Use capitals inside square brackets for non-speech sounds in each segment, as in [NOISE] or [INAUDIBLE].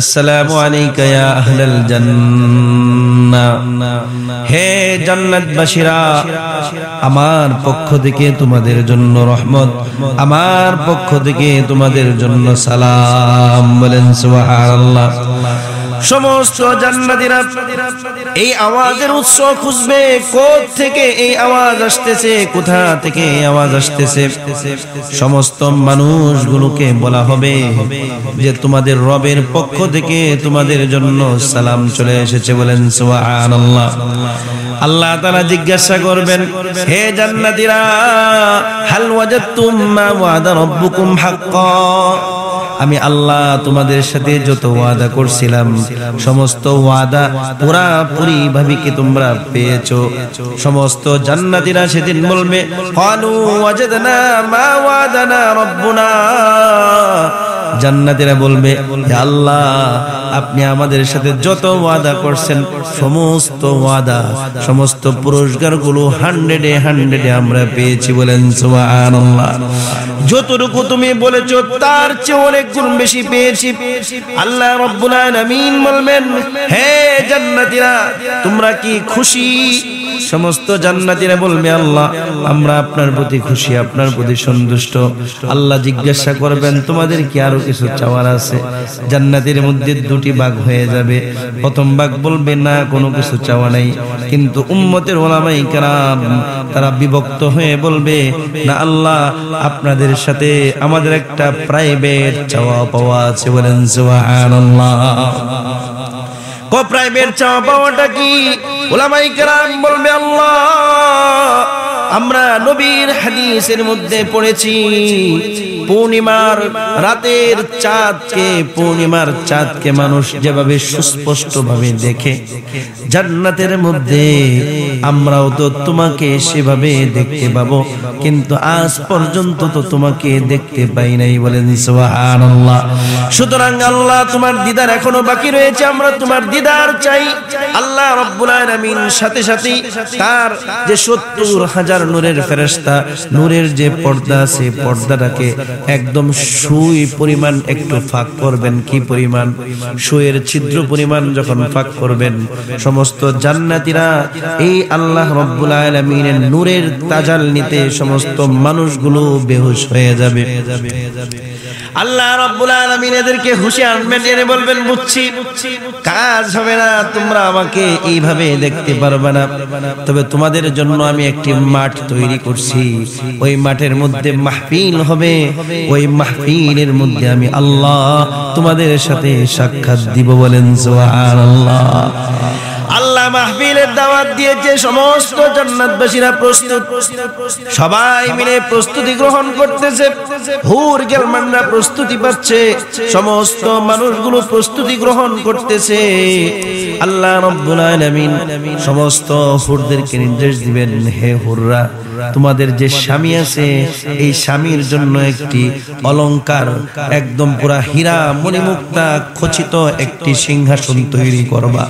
আসসালামু আলাইকা ইয়া আহলাল জান্নাহ হে জান্নাতবাসীরা আমার পক্ষ থেকে তোমাদের জন্য রহমত আমার পক্ষ থেকে তোমাদের জন্য সালাম বলেন সুবহানাল্লাহ সমস্ত জান্নাতীরা এই আওয়াজের উৎস খুঁজবে কোথ থেকে এই আওয়াজ আসতেছে কোথা থেকে এই আওয়াজ আসতেছে সমস্ত মানুষগুলোকে বলা হবে যে তোমাদের রবের পক্ষ থেকে তোমাদের জন্য সালাম চলে এসেছে বলেন সুবহানাল্লাহ আল্লাহ তাআলা জিজ্ঞাসা করবেন হে জান্নাতিরা হাল ওয়াজাদতুম মা ওয়াদা রাব্বুকুম হাক্কা আমি আল্লাহ তোমাদের সাথে যত ওয়াদা করছিলাম সমস্ত ওয়াদা পুরাপুরি ভাবে কি তোমরা পেয়েছো সমস্ত জান্নাতিরা সেদিন বলবে কালু ওয়াজাদনা মা ওয়াদানা রব্বুনা জান্নাতিরা বলবে আল্লাহ আপনি আমাদের সাথে যত ওয়াদা করছেন সমস্ত ওয়াদা সমস্ত পুরস্কার গুলো হান্ড্রেডে হান্ড্রেডে আমরা পেয়েছি বলেন সুবহানাল্লাহ যতটুকু তুমি বলেছ তার চেয়ে অনেক গুণ বেশি পেয়েছি আল্লাহ রব্বুল আলামিন বলবেন হে জান্নাতিরা তোমরা কি খুশি সমস্ত জান্নাতিরা বলবে আল্লাহ আমরা আপনার প্রতি খুশি আপনার প্রতি সন্তুষ্ট আল্লাহ জিজ্ঞাসা করবেন তোমাদের কি আর আরো কিছু চাওয়ার আছে জান্নাতের মধ্যে দুটি বাঘ হয়ে যাবে প্রথম বাঘ বলবে না কোনো কিছু চাওয়া নাই কিন্তু উম্মতের ওলামাই কারাম তারা বিভক্ত হয়ে বলবে না আল্লাহ আপনাদের সাথে আমাদের একটা প্রাইভেট চাওয়া পাওয়া আছে বলেন সুবহানাল্লাহ কো প্রাইভেট চাওয়া পাওয়াটা কি ওলামাই কারাম বলবে আল্লাহ আমরা নবীর হাদিসের মধ্যে পড়েছি পূর্ণিমার রাতের চাঁদকে পূর্ণিমার চাঁদকে মানুষ যেভাবে সুস্পষ্ট ভাবে দেখে জান্নাতের মধ্যে আমরাও তো তোমাকে সেভাবে দেখতে পাবো কিন্তু আজ পর্যন্ত তো তোমাকে দেখতে পাই নাই বলে সুবহানাল্লাহ সুতরাং আল্লাহ তোমার দিদার এখনো বাকি রয়েছে আমরা তোমার দিদার চাই আল্লাহ রব্বুল আলামিন সাথে সাথে তার যে সত্তর হাজার নূরের ফেরেস্তা নূরের যে পর্দা সে পর্দাটাকে একদম সুই পরিমাণ একটু ফাঁক করবেন কি পরিমাণ সুয়ের ছিদ্র পরিমাণ যখন ফাঁক করবেন সমস্ত জান্নাতিরা এই আল্লাহ রব্বুল আলমিনের নূরের তাজাল নিতে সমস্ত মানুষগুলো বেহুশ হয়ে যাবে আল্লাহ রব্বুল আলমিন এদেরকে হুশে আনবেন এনে বলবেন বুঝছি কাজ হবে না তোমরা আমাকে এইভাবে দেখতে পারবে না তবে তোমাদের জন্য আমি একটি মাঠ মাঠ তৈরি করছি ওই মাঠের মধ্যে মাহফিল হবে ওই মাহফিলের মধ্যে আমি আল্লাহ তোমাদের সাথে সাক্ষাৎ দিব বলেন জোয়ার আল্লাহ আল্লাহ মাহফিলের দাওয়াত দিয়েছে সমস্ত জান্নাতবাসীরা প্রস্তুত সবাই মিলে প্রস্তুতি গ্রহণ করতেছে হুর গেলমানরা প্রস্তুতি পাচ্ছে সমস্ত মানুষগুলো প্রস্তুতি গ্রহণ করতেছে আল্লাহ রব্বুল আলামিন সমস্ত হুরদেরকে নির্দেশ দিবেন হে হুররা তোমাদের যে স্বামী আছে এই স্বামীর জন্য একটি অলংকার একদম পুরা হীরা মণিমুক্তা খচিত একটি সিংহাসন তৈরি করবা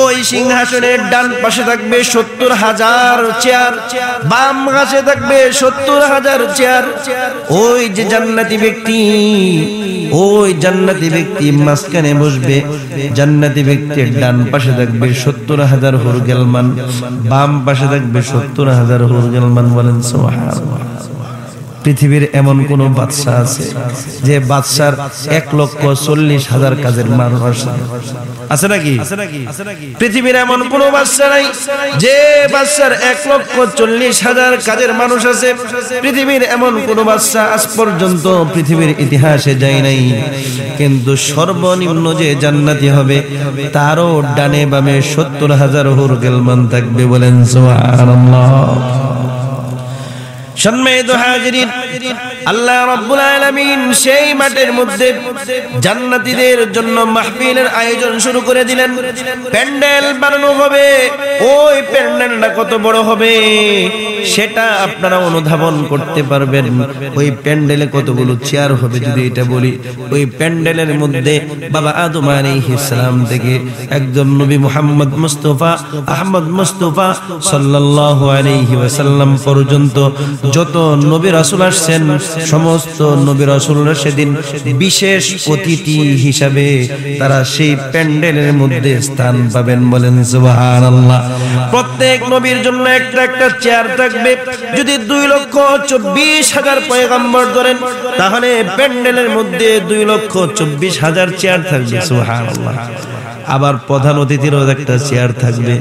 ওই সিংহাসনের ডান পাশে থাকবে সত্তর হাজার চেয়ার বাম পাশে থাকবে সত্তর হাজার চেয়ার ওই যে জান্নাতি ব্যক্তি ওই জান্নাতি ব্যক্তি মাঝখানে বসবে জান্নাতি ব্যক্তির ডান পাশে থাকবে সত্তর হাজার হরগেলমান বাম পাশে থাকবে সত্তর হাজার হরগেলমান বলেন সোহার পৃথিবীর এমন কোন বাদশাহ আছে যে বাদশার এক লক্ষ চল্লিশ হাজার কাজের মানুষ আছে নাকি পৃথিবীর এমন কোন বাদশাহ নাই যে বাদশার এক লক্ষ চল্লিশ হাজার কাজের মানুষ আছে পৃথিবীর এমন কোন বাদশাহ আজ পর্যন্ত পৃথিবীর ইতিহাসে যায় নাই কিন্তু সর্বনিম্ন যে জান্নাতি হবে তারও ডানে বামে সত্তর হাজার হুর গেলমান থাকবে বলেন সুবহানাল্লাহ সম্মানিত হাজিরিন I'm didn't. আল্লাহ রব্বুল আলামিন সেই মাঠের মধ্যে জান্নাতীদের জন্য মাহফিলের আয়োজন শুরু করে দিলেন প্যান্ডেল বানানো হবে ওই প্যান্ডেলটা কত বড় হবে সেটা আপনারা অনুধাবন করতে পারবেন ওই প্যান্ডেলে কতগুলো চেয়ার হবে যদি এটা বলি ওই প্যান্ডেলের মধ্যে বাবা আদম আলাইহিস সালাম থেকে একজন নবী মুহাম্মদ মুস্তাফা আহমদ মুস্তাফা সাল্লাল্লাহু আলাইহি ওয়াসাল্লাম পর্যন্ত যত নবী রাসূল আসছেন সমস্ত নবীর রাসূলরা সেদিন বিশেষ অতিথি হিসাবে তারা সেই প্যান্ডেলের মধ্যে স্থান পাবেন বলেন সুবহানাল্লাহ প্রত্যেক নবীর জন্য একটা একটা চেয়ার থাকবে যদি দুই লক্ষ চব্বিশ হাজার পয়গাম্বর ধরেন তাহলে প্যান্ডেলের মধ্যে দুই লক্ষ চব্বিশ হাজার চেয়ার থাকবে সুবহানাল্লাহ আবার প্রধান অতিথিরও একটা চেয়ার থাকবে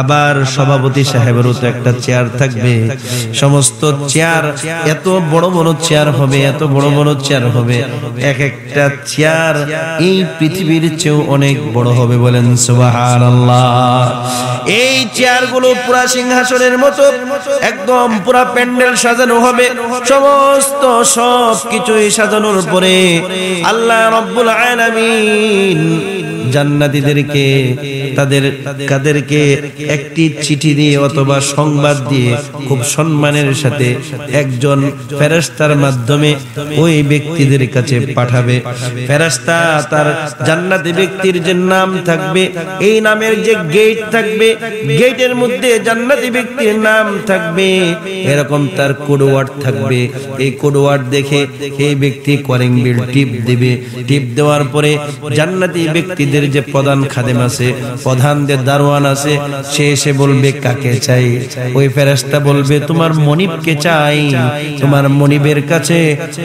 আবার সভাপতি সাহেবেরও তো একটা চেয়ার থাকবে সমস্ত চেয়ার এত বড় বড় চেয়ার হবে এত বড় বড় চেয়ার হবে এক একটা চেয়ার এই পৃথিবীর চেয়েও অনেক বড় হবে বলেন সুবাহান এই চেয়ারগুলো পুরা সিংহাসনের মতো একদম পুরা প্যান্ডেল সাজানো হবে সমস্ত সব কিছুই সাজানোর পরে আল্লাহ রব্বুল আলামিন জান্নাতি তাদেরকে তাদের তাদেরকে একটি চিঠি দিয়ে অথবা সংবাদ দিয়ে খুব সম্মানের সাথে একজন ফেরাস্তার মাধ্যমে ওই ব্যক্তিদের কাছে পাঠাবে ফেরাস্তা তার জান্নাতি ব্যক্তির যে নাম থাকবে এই নামের যে গেট থাকবে গেটের মধ্যে জান্নাতি ব্যক্তির নাম থাকবে এরকম তার কোডওয়ার্ড থাকবে এই কোডওয়ার্ড দেখে এই ব্যক্তি কলিং বিল টিপ দিবে টিপ দেওয়ার পরে জান্নাতি ব্যক্তিদের যে প্রধান প্রধান খাদেম আছে প্রধানদের দারোয়ান আছে সে এসে বলবে কাকে চাই ওই ফেরেস্তা বলবে তোমার মনিবকে চাই তোমার মনিবের কাছে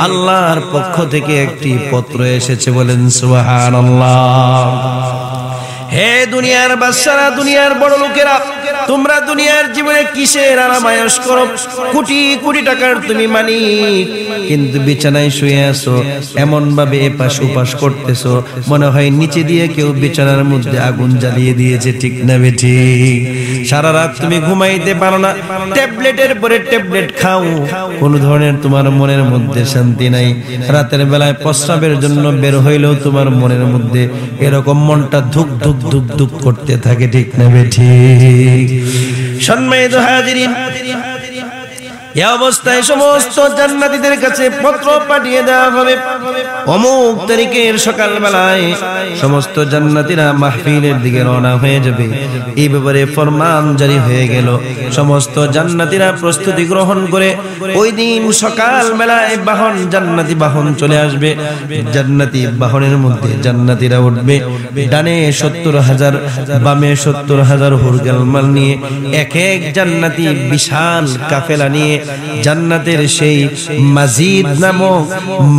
আল্লাহর পক্ষ থেকে একটি পত্র এসেছে বলেন আল্লাহ হে দুনিয়ার বাচ্চারা দুনিয়ার বড় লোকেরা তোমরা দুনিয়ার জীবনে কিসের আরামায়স করো কোটি কোটি টাকার তুমি মানি কিন্তু বিছানায় শুয়ে আছো এমন ভাবে এপাশ উপাস করতেছো মনে হয় নিচে দিয়ে কেউ বিছানার মধ্যে আগুন জ্বালিয়ে দিয়েছে ঠিক না বেঠি সারা রাত তুমি ঘুমাইতে পারো না ট্যাবলেটের পরে ট্যাবলেট খাও কোন ধরনের তোমার মনের মধ্যে শান্তি নাই রাতের বেলায় প্রস্রাবের জন্য বের হইলেও তোমার মনের মধ্যে এরকম মনটা ধুক ধুক ধুক ধুক করতে থাকে ঠিক না বেঠি সম্মানিত হাজিরিন অবস্থায় সমস্ত কাছে পত্র পাঠিয়ে দেওয়া হবে অমুক তারিখের সকালবেলায় সমস্ত মাহফিলের দিকে রওনা হয়ে যাবে এই ব্যাপারে ফরমান জারি হয়ে গেল সমস্ত প্রস্তুতি গ্রহণ করে ওই দিন সকালবেলায় বাহন জান্নাতি বাহন চলে আসবে জান্নাতি বাহনের মধ্যে জান্নাতীরা উঠবে ডানে সত্তর হাজার বামে সত্তর হাজার হুরগাল মাল নিয়ে এক এক জান্নাতি বিশাল কাফেলা নিয়ে জান্নাতের সেই মসজিদ নামক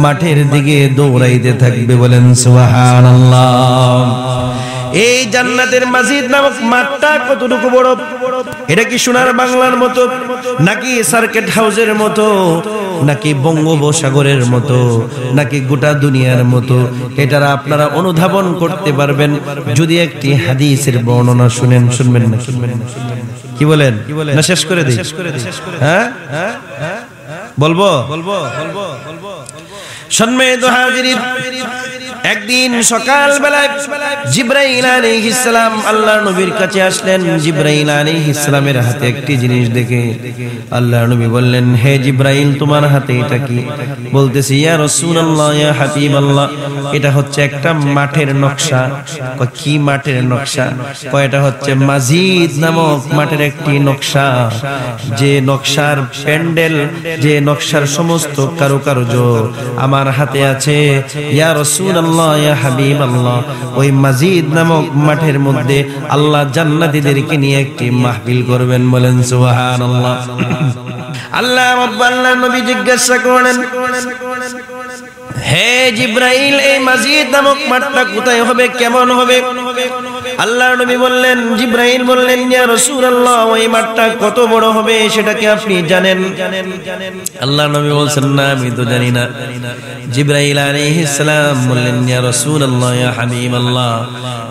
মাঠের দিকে দৌড়াইতে থাকবে বলেন সুবহানাল্লাহ এই জান্নাতের মাজিদ নামক মাঠটা কতটুকু বড় এটা কি সোনার বাংলার মতো নাকি সার্কেট হাউজের মতো নাকি বঙ্গোপসাগরের মতো নাকি গোটা দুনিয়ার মতো এটারা আপনারা অনুধাবন করতে পারবেন যদি একটি হাদিসের বর্ণনা শুনেন শুনবেন না শুনবেন না কি বলেন না শেষ করে দিই হ্যাঁ? হ্যাঁ? হ্যাঁ বলবো বলবো বলবো বলবো সন্মে একদিন সকাল বেলায় জিব্রাইল আলাইহিস সালাম আল্লাহর নবীর কাছে আসলেন জিব্রাইল আলাইহিস সালামের হাতে একটি জিনিস দেখে আল্লাহর নবী বললেন হে জিব্রাইল তোমার হাতে এটা কি বলতেছি ইয়া রাসূলুল্লাহ ইয়া হাবিবাল্লাহ এটা হচ্ছে একটা মাঠের নকশা কি মাঠের নকশা এটা হচ্ছে মাজিদ নামক মাঠের একটি নকশা যে নকশার প্যান্ডেল যে নকশার সমস্ত কারুকার্য আমার হাতে আছে ইয়া রাসূলুল্লাহ আল্লাহ ইয়া হাবিব আল্লাহ ওই মাজিদ নামক মাঠের মধ্যে আল্লাহ জান্নাতীদেরকে নিয়ে একটি মাহফিল করবেন বলেন সুবহানাল্লাহ আল্লাহ রব্বাল্লাহ নবী জিজ্ঞাসা করলেন হে জিব্রাইল এই মাজিদ নামক মাঠটা কোথায় হবে কেমন হবে আল্লাহ নবী বললেন জিব্রাহিম বললেন ইয়া রাসূলুল্লাহ ওই মাঠটা কত বড় হবে সেটা কি আপনি জানেন আল্লাহ নবী বলছেন না আমি তো জানি না জিব্রাইল আলাইহিস বললেন ইয়া রাসূলুল্লাহ ইয়া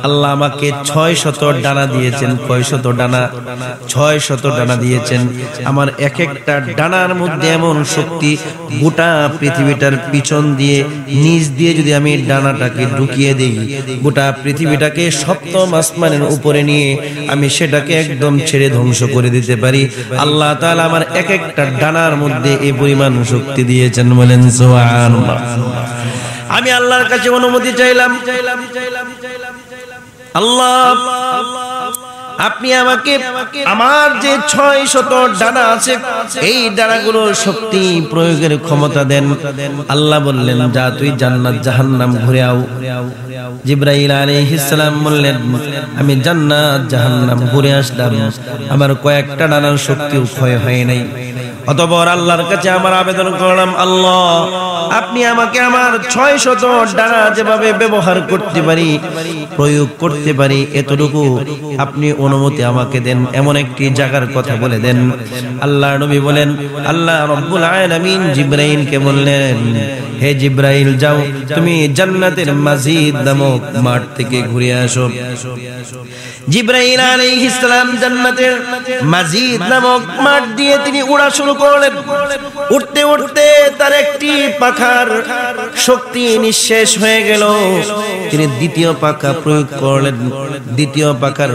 আল্লাহ আমাকে ছয় শত ডানা দিয়েছেন শত ডানা ছয় শত ডানা দিয়েছেন আমার এক একটা ডানার মধ্যে এমন শক্তি গোটা পৃথিবীটার পিছন দিয়ে নিচ দিয়ে যদি আমি ডানাটাকে ঢুকিয়ে দেই গোটা পৃথিবীটাকে সপ্তম আসমানের উপরে নিয়ে আমি সেটাকে একদম ছেড়ে ধ্বংস করে দিতে পারি আল্লাহ তাআলা আমার এক একটা ডানার মধ্যে এই পরিমাণ শক্তি দিয়েছেন বলেন সুবহানাল্লাহ আমি আল্লাহর কাছে অনুমতি চাইলাম আল্লাহ আপনি আমাকে আমার যে ছয় শত ডানা আছে এই ডানাগুলোর শক্তি প্রয়োগের ক্ষমতা দেন আল্লাহ বললেন যা তুই জান্নাত জাহান্নাম ঘুরে আও জিব্রাইল আলাইহিসসালাম বললেন আমি জান্নাত জাহান্নাম ঘুরে আসলাম আমার কয়েকটা ডানার শক্তিও ক্ষয় হয় নাই অতপর আল্লাহর কাছে আমার আবেদন করলাম আল্লাহ আপনি আমাকে আমার ছয় শত ডানা যেভাবে ব্যবহার করতে পারি প্রয়োগ করতে পারি এতটুকু আপনি অনুমতি আমাকে দেন এমন একটি জায়গার কথা বলে দেন আল্লাহ নবী বলেন আল্লাহ রব্বুল আলামিন জিব্রাইলকে বললেন হে জিব্রাইল যাও তুমি জান্নাতের মসজিদ নামক মাঠ থেকে ঘুরে আসো জিব্রাইল আলাইহিস সালাম জান্নাতের মসজিদ নামক মাঠ দিয়ে তিনি উড়া শুরু করলেন উঠতে উঠতে তার একটি পাখার শক্তি নিঃশেষ হয়ে গেল তিনি দ্বিতীয় পাখা প্রয়োগ করলেন দ্বিতীয় পাখার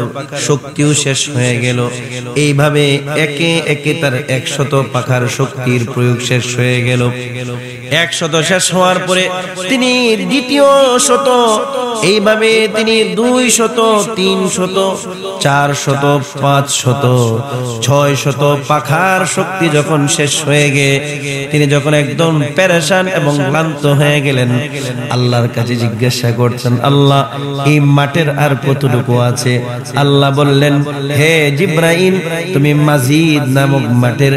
শক্তি শক্তিও শেষ হয়ে গেল এইভাবে একে একে তার একশত পাখার শক্তির প্রয়োগ শেষ হয়ে গেল এক শেষ হওয়ার পরে তিনি দ্বিতীয় শত এইভাবে তিনি দুই শত তিন শত চার শত পাঁচ শত ছয় শত পাখার শক্তি যখন শেষ হয়ে গে তিনি যখন একদম প্যারেশান এবং ক্লান্ত হয়ে গেলেন আল্লাহর কাছে জিজ্ঞাসা করছেন আল্লাহ এই মাঠের আর কতটুকু আছে আল্লাহ বললেন হে জিব্রাহিম তুমি মাজিদ নামক মাঠের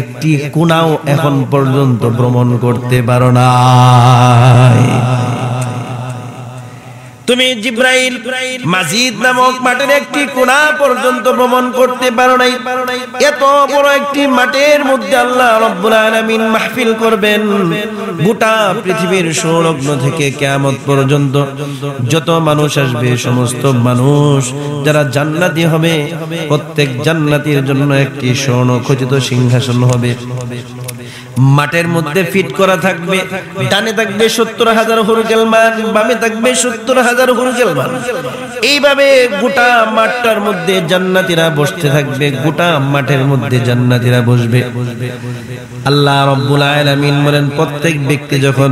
একটি কোনাও এখন পর্যন্ত ভ্রমণ করতে হইতে পারো না তুমি জিব্রাইল মাজিদ নামক মাটির একটি কোনা পর্যন্ত ভ্রমণ করতে পারো নাই এত বড় একটি মাটির মধ্যে আল্লাহ রব্বুল আলামিন মাহফিল করবেন গোটা পৃথিবীর সৌলগ্ন থেকে কিয়ামত পর্যন্ত যত মানুষ আসবে সমস্ত মানুষ যারা জান্নাতি হবে প্রত্যেক জান্নাতির জন্য একটি স্বর্ণ খচিত সিংহাসন হবে মাঠের মধ্যে ফিট করা থাকবে ডানে থাকবে সত্তর হাজার হুরগেল মান বামে থাকবে সত্তর হাজার হুরগেল মান এইভাবে গোটা মাঠটার মধ্যে জান্নাতিরা বসতে থাকবে গোটা মাঠের মধ্যে জান্নাতিরা বসবে আল্লাহ রব্বুল আলামিন বলেন প্রত্যেক ব্যক্তি যখন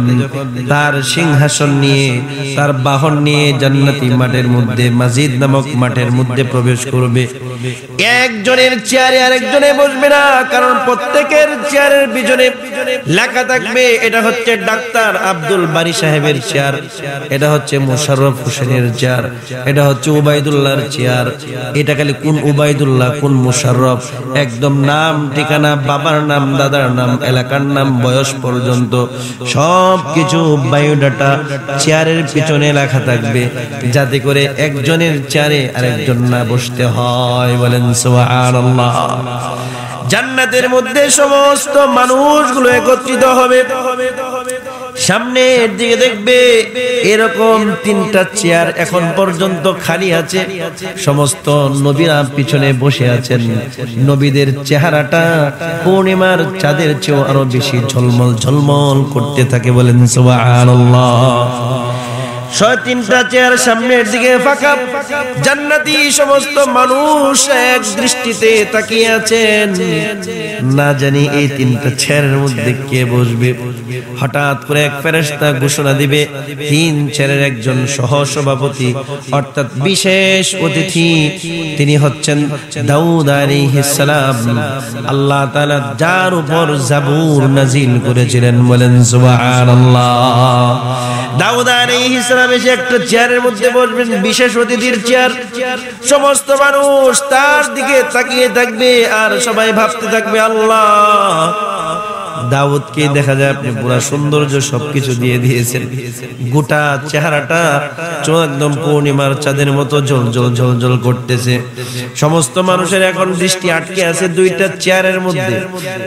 তার সিংহাসন নিয়ে তার বাহন নিয়ে জান্নাতি মাঠের মধ্যে মাজিদ নামক মাঠের মধ্যে প্রবেশ করবে একজনের চেয়ারে আরেকজনে বসবে না কারণ প্রত্যেকের চেয়ারের পিছনে লেখা থাকবে এটা হচ্ছে ডাক্তার আব্দুল সাহেবের চেয়ার এটা হচ্ছে হোসেনের চেয়ার এটা হচ্ছে চেয়ার এটা খালি কোন কোন একদম নাম ঠিকানা বাবার নাম দাদার নাম এলাকার নাম বয়স পর্যন্ত সব কিছু বায়োডাটা চেয়ারের পিছনে লেখা থাকবে যাতে করে একজনের চেয়ারে আরেকজন না বসতে হয় বলেন সুবহানাল্লাহ জান্নাতের মধ্যে সমস্ত মানুষ মানুষগুলো একত্রিত হবে সামনের দিকে দেখবে এরকম তিনটা চেয়ার এখন পর্যন্ত খালি আছে সমস্ত নবীরা পিছনে বসে আছেন নবীদের চেহারাটা পূর্ণিমার চাঁদের চেয়েও আরো বেশি ঝলমল ঝলমল করতে থাকে বলেন সুবহানাল্লাহ তিনটা চেয়ার সামনের দিকে সমস্ত মানুষ এক দৃষ্টিতে তাকিয়ে আছেন না জানি এই তিনটা চেয়ারের মধ্যে কে বসবে হঠাৎ করে এক ঘোষণা দিবে তিন চেয়ারের একজন সহ সভাপতি অর্থাৎ বিশেষ অতিথি তিনি হচ্ছেন দাউদ আল্লাহ যার উপর জাবুর নাজিল করেছিলেন বলেন দাউদার এই হিসাব একটা চেয়ারের মধ্যে বসবেন বিশেষ অতিথির চেয়ার সমস্ত মানুষ তার দিকে তাকিয়ে থাকবে আর সবাই ভাবতে থাকবে আল্লাহ দাউদকে দেখা যায় আপনি পুরা সৌন্দর্য সবকিছু দিয়ে দিয়েছেন গোটা চেহারাটা একদম পূর্ণিমার চাঁদের মতো জল জল জল জল করতেছে সমস্ত মানুষের এখন দৃষ্টি আটকে আছে দুইটা চেয়ারের মধ্যে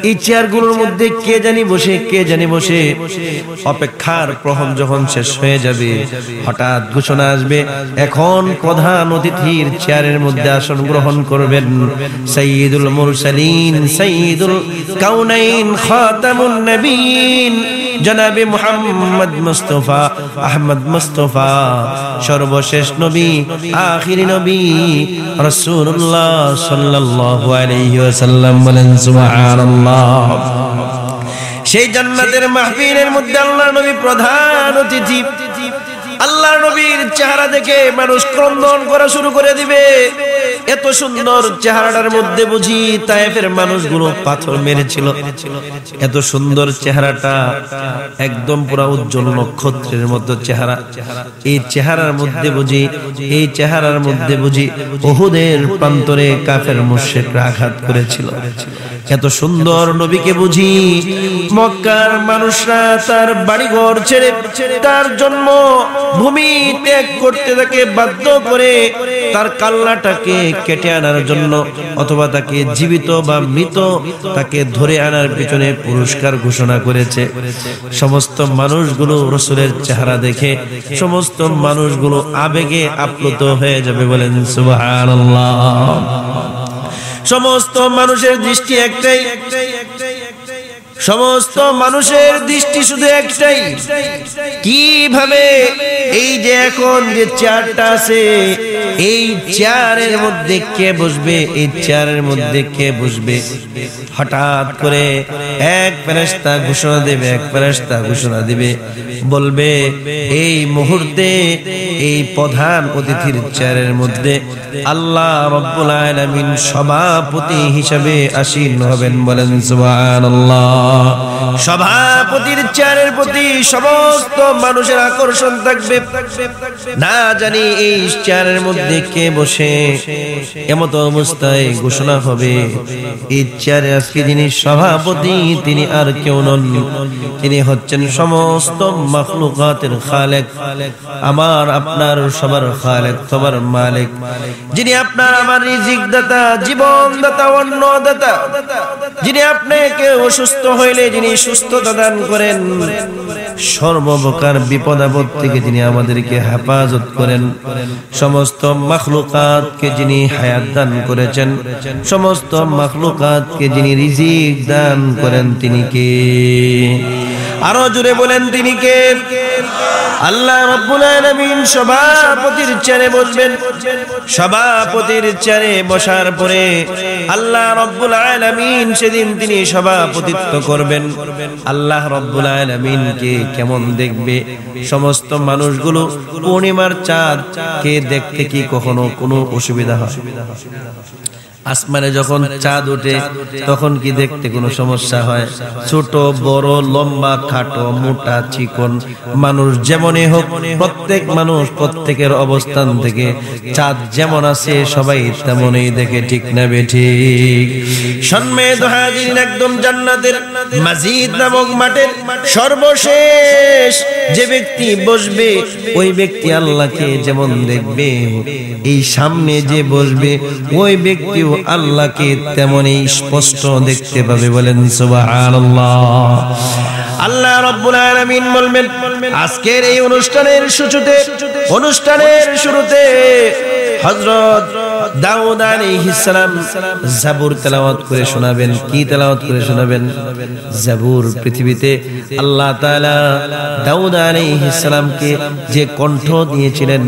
এই চেয়ারগুলোর মধ্যে কে জানি বসে কে জানি বসে অপেক্ষার প্রহম যখন শেষ হয়ে যাবে হঠাৎ ঘোষণা আসবে এখন প্রধান অতিথির চেয়ারের মধ্যে আসন গ্রহণ করবেন সঈদুল মুরসালিন সঈদুল কাউনাইন খাত খাতামুন নবীন জনাবে মুহাম্মদ মুস্তাফা আহমদ মুস্তাফা সর্বশেষ নবী নবী রাসূলুল্লাহ সাল্লাল্লাহু আলাইহি ওয়াসাল্লাম বলেন সুবহানাল্লাহ সেই জান্নাতের মাহফিলের মধ্যে আল্লাহ নবী প্রধান অতিথি আল্লাহ নবীর চেহারা দেখে মানুষ ক্রন্দন করা শুরু করে দিবে এত সুন্দর চেহারাটার মধ্যে বুঝি তাইফের মানুষগুলো পাথর মেরেছিল এত সুন্দর চেহারাটা একদম পুরা উজ্জ্বল নক্ষত্রের মতো চেহারা এই চেহারার মধ্যে বুঝি এই চেহারার মধ্যে বুঝি বহুদের প্রান্তরে কাফের মুশেকরা আঘাত করেছিল এত সুন্দর নবীকে বুঝি মক্কার মানুষরা তার বাড়িঘর ছেড়ে তার জন্ম ভূমি ত্যাগ করতে তাকে বাধ্য করে তার কাল্লাটাকে কেটে আনার জন্য অথবা তাকে জীবিত বা মৃত তাকে ধরে আনার পিছনে পুরস্কার ঘোষণা করেছে সমস্ত মানুষগুলো রসুলের চেহারা দেখে সমস্ত মানুষগুলো আবেগে আপ্লুত হয়ে যাবে বলেন সুবহানাল্লাহ সমস্ত মানুষের দৃষ্টি একটাই সমস্ত মানুষের দৃষ্টি শুধু একটাই কিভাবে এই যে এখন যে চেয়ারটা আছে এই চেয়ারের মধ্যে কে বসবে এই চেয়ারের মধ্যে কে বসবে হঠাৎ করে এক ফেরেস্তা ঘোষণা দেবে এক ফেরেস্তা ঘোষণা দেবে বলবে এই মুহূর্তে এই প্রধান অতিথির চেয়ারের মধ্যে আল্লাহ রব্বুল আলামিন সভাপতি হিসাবে আসীন হবেন বলেন সুবহানাল্লাহ 啊。সভাপতির চেয়ারের প্রতি সমস্ত মানুষের আকর্ষণ থাকবে না জানি এই চেয়ারের মধ্যে কে বসে এমত অবস্থায় ঘোষণা হবে এই চেয়ারে আজকে যিনি সভাপতি তিনি আর কেউ নন তিনি হচ্ছেন সমস্ত মাকলুকাতের খালেক আমার আপনার সবার খালেক সবার মালিক যিনি আপনার আমার রিজিক দাতা জীবন যিনি আপনাকে অসুস্থ হইলে যিনি তিনি সুস্থতা দান করেন সর্বপ্রকার বিপদ আপদ থেকে তিনি আমাদেরকে হেফাজত করেন সমস্ত মখলুকাতকে যিনি হায়াত দান করেছেন সমস্ত মখলুকাতকে যিনি রিজিক দান করেন তিনি কে আরো জুড়ে বলেন তিনি কে আল্লাহ রব্বুল আলামিন সভাপতির চেয়ারে বসবেন সভাপতির চেয়ারে বসার পরে আল্লাহ রব্বুল আলামিন সেদিন তিনি সভাপতিত্ব করবেন আল্লাহ রব্বুল আলামিনকে কেমন দেখবে সমস্ত মানুষগুলো পূর্ণিমার চাঁদ কে দেখতে কি কখনো কোনো অসুবিধা হয় আসমানে যখন চাঁদ ওঠে তখন কি দেখতে কোনো সমস্যা হয় ছোট বড় লম্বা খাটো মোটা চিকন মানুষ যেমনই হোক প্রত্যেক মানুষ প্রত্যেকের অবস্থান থেকে চাঁদ যেমন আছে সবাই তেমনই দেখে ঠিক না বেঠিক সন্মেদ একদম জান্নাতের মাজিদ নামক মাঠের সর্বশেষ যে ব্যক্তি বসবে ওই ব্যক্তি আল্লাহকে যেমন দেখবে এই সামনে যে বসবে ওই ব্যক্তি আল্লাহকে তেমনই স্পষ্ট দেখতে পাবে বলেন সুবহানাল্লাহ আল্লাহ রব্বুল আলামিন বলবেন আজকের এই অনুষ্ঠানের সূচুতে অনুষ্ঠানের শুরুতে হযরত দাউদ জাবুর তেলাওয়াত করে শোনাবেন কি তেলাওয়াত করে শোনাবেন জাবুর পৃথিবীতে আল্লাহ তাআলা দাউদ যে কণ্ঠ দিয়েছিলেন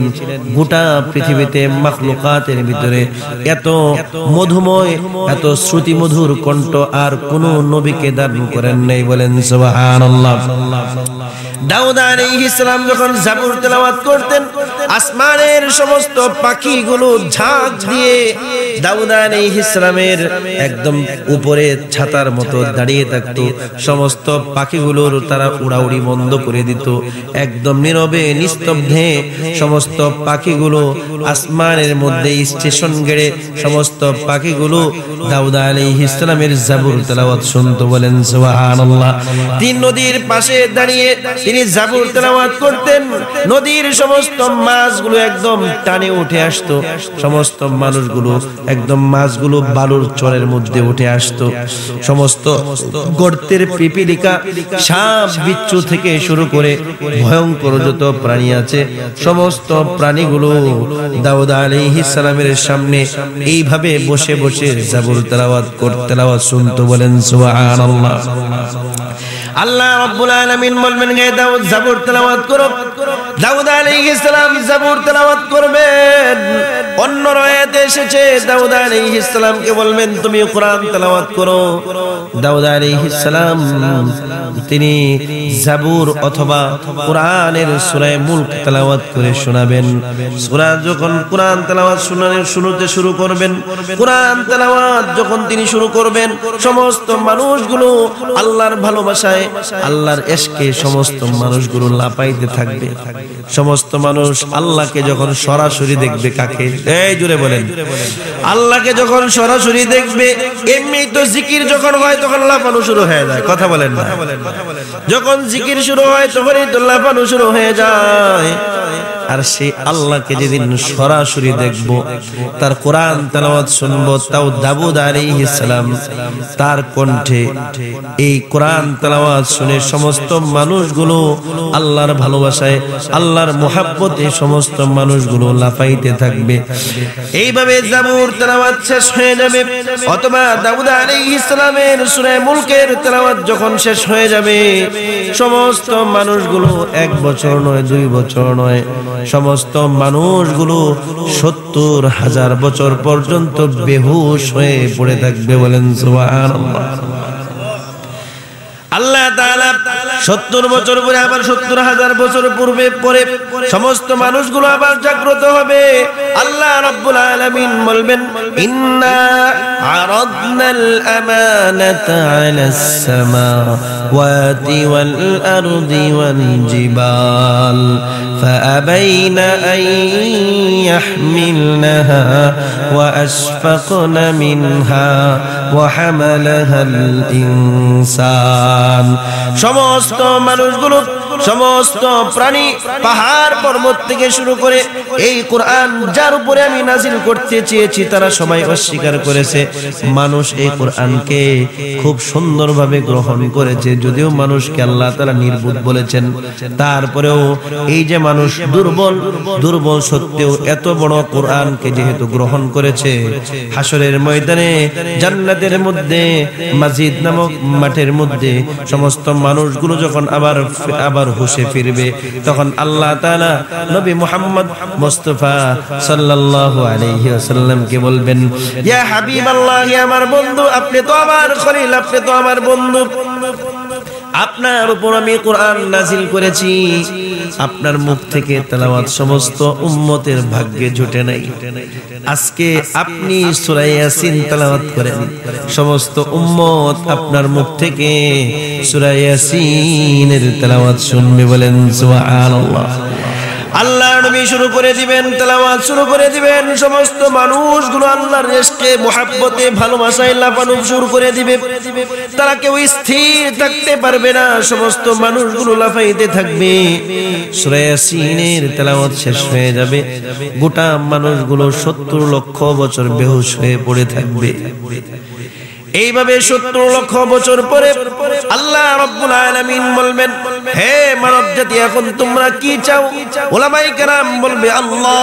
গোটা পৃথিবীতে মাখলুকাতের ভিতরে এত মধুময় এত শ্রুতি মধুর কণ্ঠ আর কোন নবীকে দান করেন নাই বলেন সুবহানাল্লাহ দাউদ আলাইহিস সালাম যখন জাবুর তেলাওয়াত করতেন আসমানের সমস্ত পাখিগুলো ঝাঁক দিয়ে দাউদ ইসলামের একদম উপরে ছাতার মতো দাঁড়িয়ে থাকতো সমস্ত পাখিগুলোর তারা উড়াউড়ি বন্ধ করে দিত একদম নীরবে নিস্তব্ধে সমস্ত পাখিগুলো আসমানের মধ্যে স্টেশন গেড়ে সমস্ত পাখিগুলো দাউদ আলী ইসলামের জাবুর তেলাওয়াত শুনতো বলেন সুবহানাল্লাহ তিন নদীর পাশে দাঁড়িয়ে তিনি জাবুর তেলাওয়াত করতেন নদীর সমস্ত মা মাছগুলো একদম টানে উঠে আসতো সমস্ত মানুষগুলো একদম মাছগুলো বালুর চরের মধ্যে উঠে আসতো সমস্ত গর্তের পিপিলিকা সাপ বিচ্ছু থেকে শুরু করে ভয়ঙ্কর যত প্রাণী আছে সমস্ত প্রাণীগুলো দাউদ আলাইহিস সালামের সামনে এইভাবে বসে বসে জাবুর তেলাওয়াত করতে শুনতো বলেন সুবহানাল্লাহ আল্লাহ রাব্বুল আলামিন বলবেন গে দাউদ জাবুর তেলাওয়াত করো দাউদ জাবুর তেলাওয়াত করবেন অন্য এসেছে দাউদ বলবেন তুমি কোরআন তেলাওয়াত করো দাউদ তিনি জাবুর অথবা কোরআনের সুরায় মুলক তেলাওয়াত করে শোনাবেন সুরা যখন কোরআন তেলাওয়াত শোনানোর শুরুতে শুরু করবেন কোরআন তেলাওয়াত যখন তিনি শুরু করবেন সমস্ত মানুষগুলো আল্লাহর ভালোবাসায় আল্লাহর এশকে সমস্ত মানুষগুলো লাপাইতে থাকবে সমস্ত মানুষ আল্লাহকে যখন সরাসরি দেখবে কাকে এই জুড়ে বলেন আল্লাহকে যখন সরাসরি দেখবে এমনি তো জিকির যখন হয় তখন লাফানো শুরু হয়ে যায় কথা বলেন না যখন জিকির শুরু হয় তখনই তো লাফানো শুরু হয়ে যায় আর সে আল্লাহকে যেদিন সরাসরি দেখব তার কোরআন তালাওয়াত শুনবো তাও দাবুদ আলাইহিস তার কণ্ঠে এই কোরআন তালাওয়াত শুনে সমস্ত মানুষগুলো আল্লাহর ভালোবাসায় আল্লাহর মোহাব্বতে সমস্ত মানুষগুলো লাফাইতে থাকবে এইভাবে জাবুর তেলাওয়াত শেষ হয়ে যাবে অথবা দাবুদ আলাইহিস ইসলামের মুলকের তেলাওয়াত যখন শেষ হয়ে যাবে সমস্ত মানুষগুলো এক বছর নয় দুই বছর নয় সমস্ত মানুষগুলো সত্তর হাজার বছর পর্যন্ত বেহুশ হয়ে পড়ে থাকবে বলেন সুবহানাল্লাহ আল্লাহ সত্তর বছর পরে আবার সত্তর হাজার বছর পূর্বে পরে সমস্ত মানুষগুলো আবার জাগ্রত হবে আল্লাহ রব্বুল আলমিন বলবেন ইন্না فأبين أن يحملنها وأشفقن منها وحملها الإنسان সমস্ত মানুষগুলো সমস্ত প্রাণী পাহাড় পর্বত থেকে শুরু করে এই কোরআন যার উপরে আমি নাজিল করতে চেয়েছি তারা সবাই অস্বীকার করেছে মানুষ এই কোরআনকে খুব সুন্দরভাবে গ্রহণ করেছে যদিও মানুষকে আল্লাহ তারা নির্বুধ বলেছেন তারপরেও এই যে মানুষ দুর্বল দুর্বল সত্ত্বেও এত বড় কোরআনকে যেহেতু গ্রহণ করেছে হাসরের ময়দানে জান্নাত মিলাদের মধ্যে মাজিদ নামক মাঠের মধ্যে সমস্ত মানুষগুলো যখন আবার আবার হুশে ফিরবে তখন আল্লাহ তাআলা নবী মুহাম্মদ মুস্তাফা সাল্লাল্লাহু আলাইহি ওয়াসাল্লামকে বলবেন ইয়া হাবিবাল্লাহ আমার বন্ধু আপনি তো আমার খলিল আপনি তো আমার বন্ধু আপনার উপর আমি কোরআন নাজিল করেছি আপনার মুখ থেকে তেলাওয়াত সমস্ত উম্মতের ভাগ্যে জুটে নাই আজকে আপনি সূরা ইয়াসিন তেলাওয়াত করেন সমস্ত উম্মত আপনার মুখ থেকে সূরা ইয়াসিনের তেলাওয়াত শুনবে বলেন সুবহানাল্লাহ আল্লাহ নবী শুরু করে দিবেন তেলাওয়াত শুরু করে দিবেন সমস্ত মানুষগুলো আল্লাহর রেশকে মোহাব্বতে ভালোবাসায় লাফানো শুরু করে দিবে তারা কেউ স্থির থাকতে পারবে না সমস্ত মানুষগুলো লাফাইতে থাকবে সুরায়াসিনের তেলাওয়াত শেষ হয়ে যাবে গোটা মানুষগুলো সত্তর লক্ষ বছর বেহুশ হয়ে পড়ে থাকবে এইভাবে সত্তর লক্ষ বছর পরে আল্লাহ বলবেন হে মানব জাতি এখন তোমরা কি চাও ওলামাই কেরাম বলবে আল্লাহ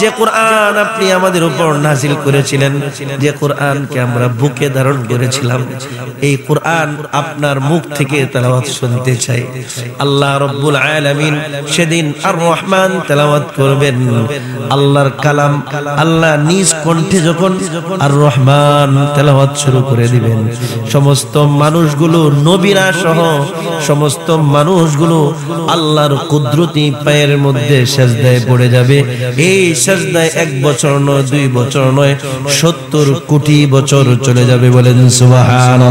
যে কোরআন আপনি আমাদের উপর নাজিল করেছিলেন যে কোরআনকে আমরা বুকে ধারণ করেছিলাম এই কোরআন আপনার মুখ থেকে তেলাওয়াত শুনতে চাই আল্লাহ রব্বুল আলামিন সেদিন আর রহমান তেলাওয়াত করবেন আল্লাহর কালাম আল্লাহ নিজ কণ্ঠে যখন আর রহমান তেলাওয়াত শুরু করে করে দিবেন সমস্ত মানুষগুলো নবীরা সহ সমস্ত মানুষগুলো আল্লাহর কুদরতি পায়ের মধ্যে সেজদায় পড়ে যাবে এই সেজদায় এক বছর নয় দুই বছর নয় সত্তর কোটি বছর চলে যাবে বলেন সুবাহান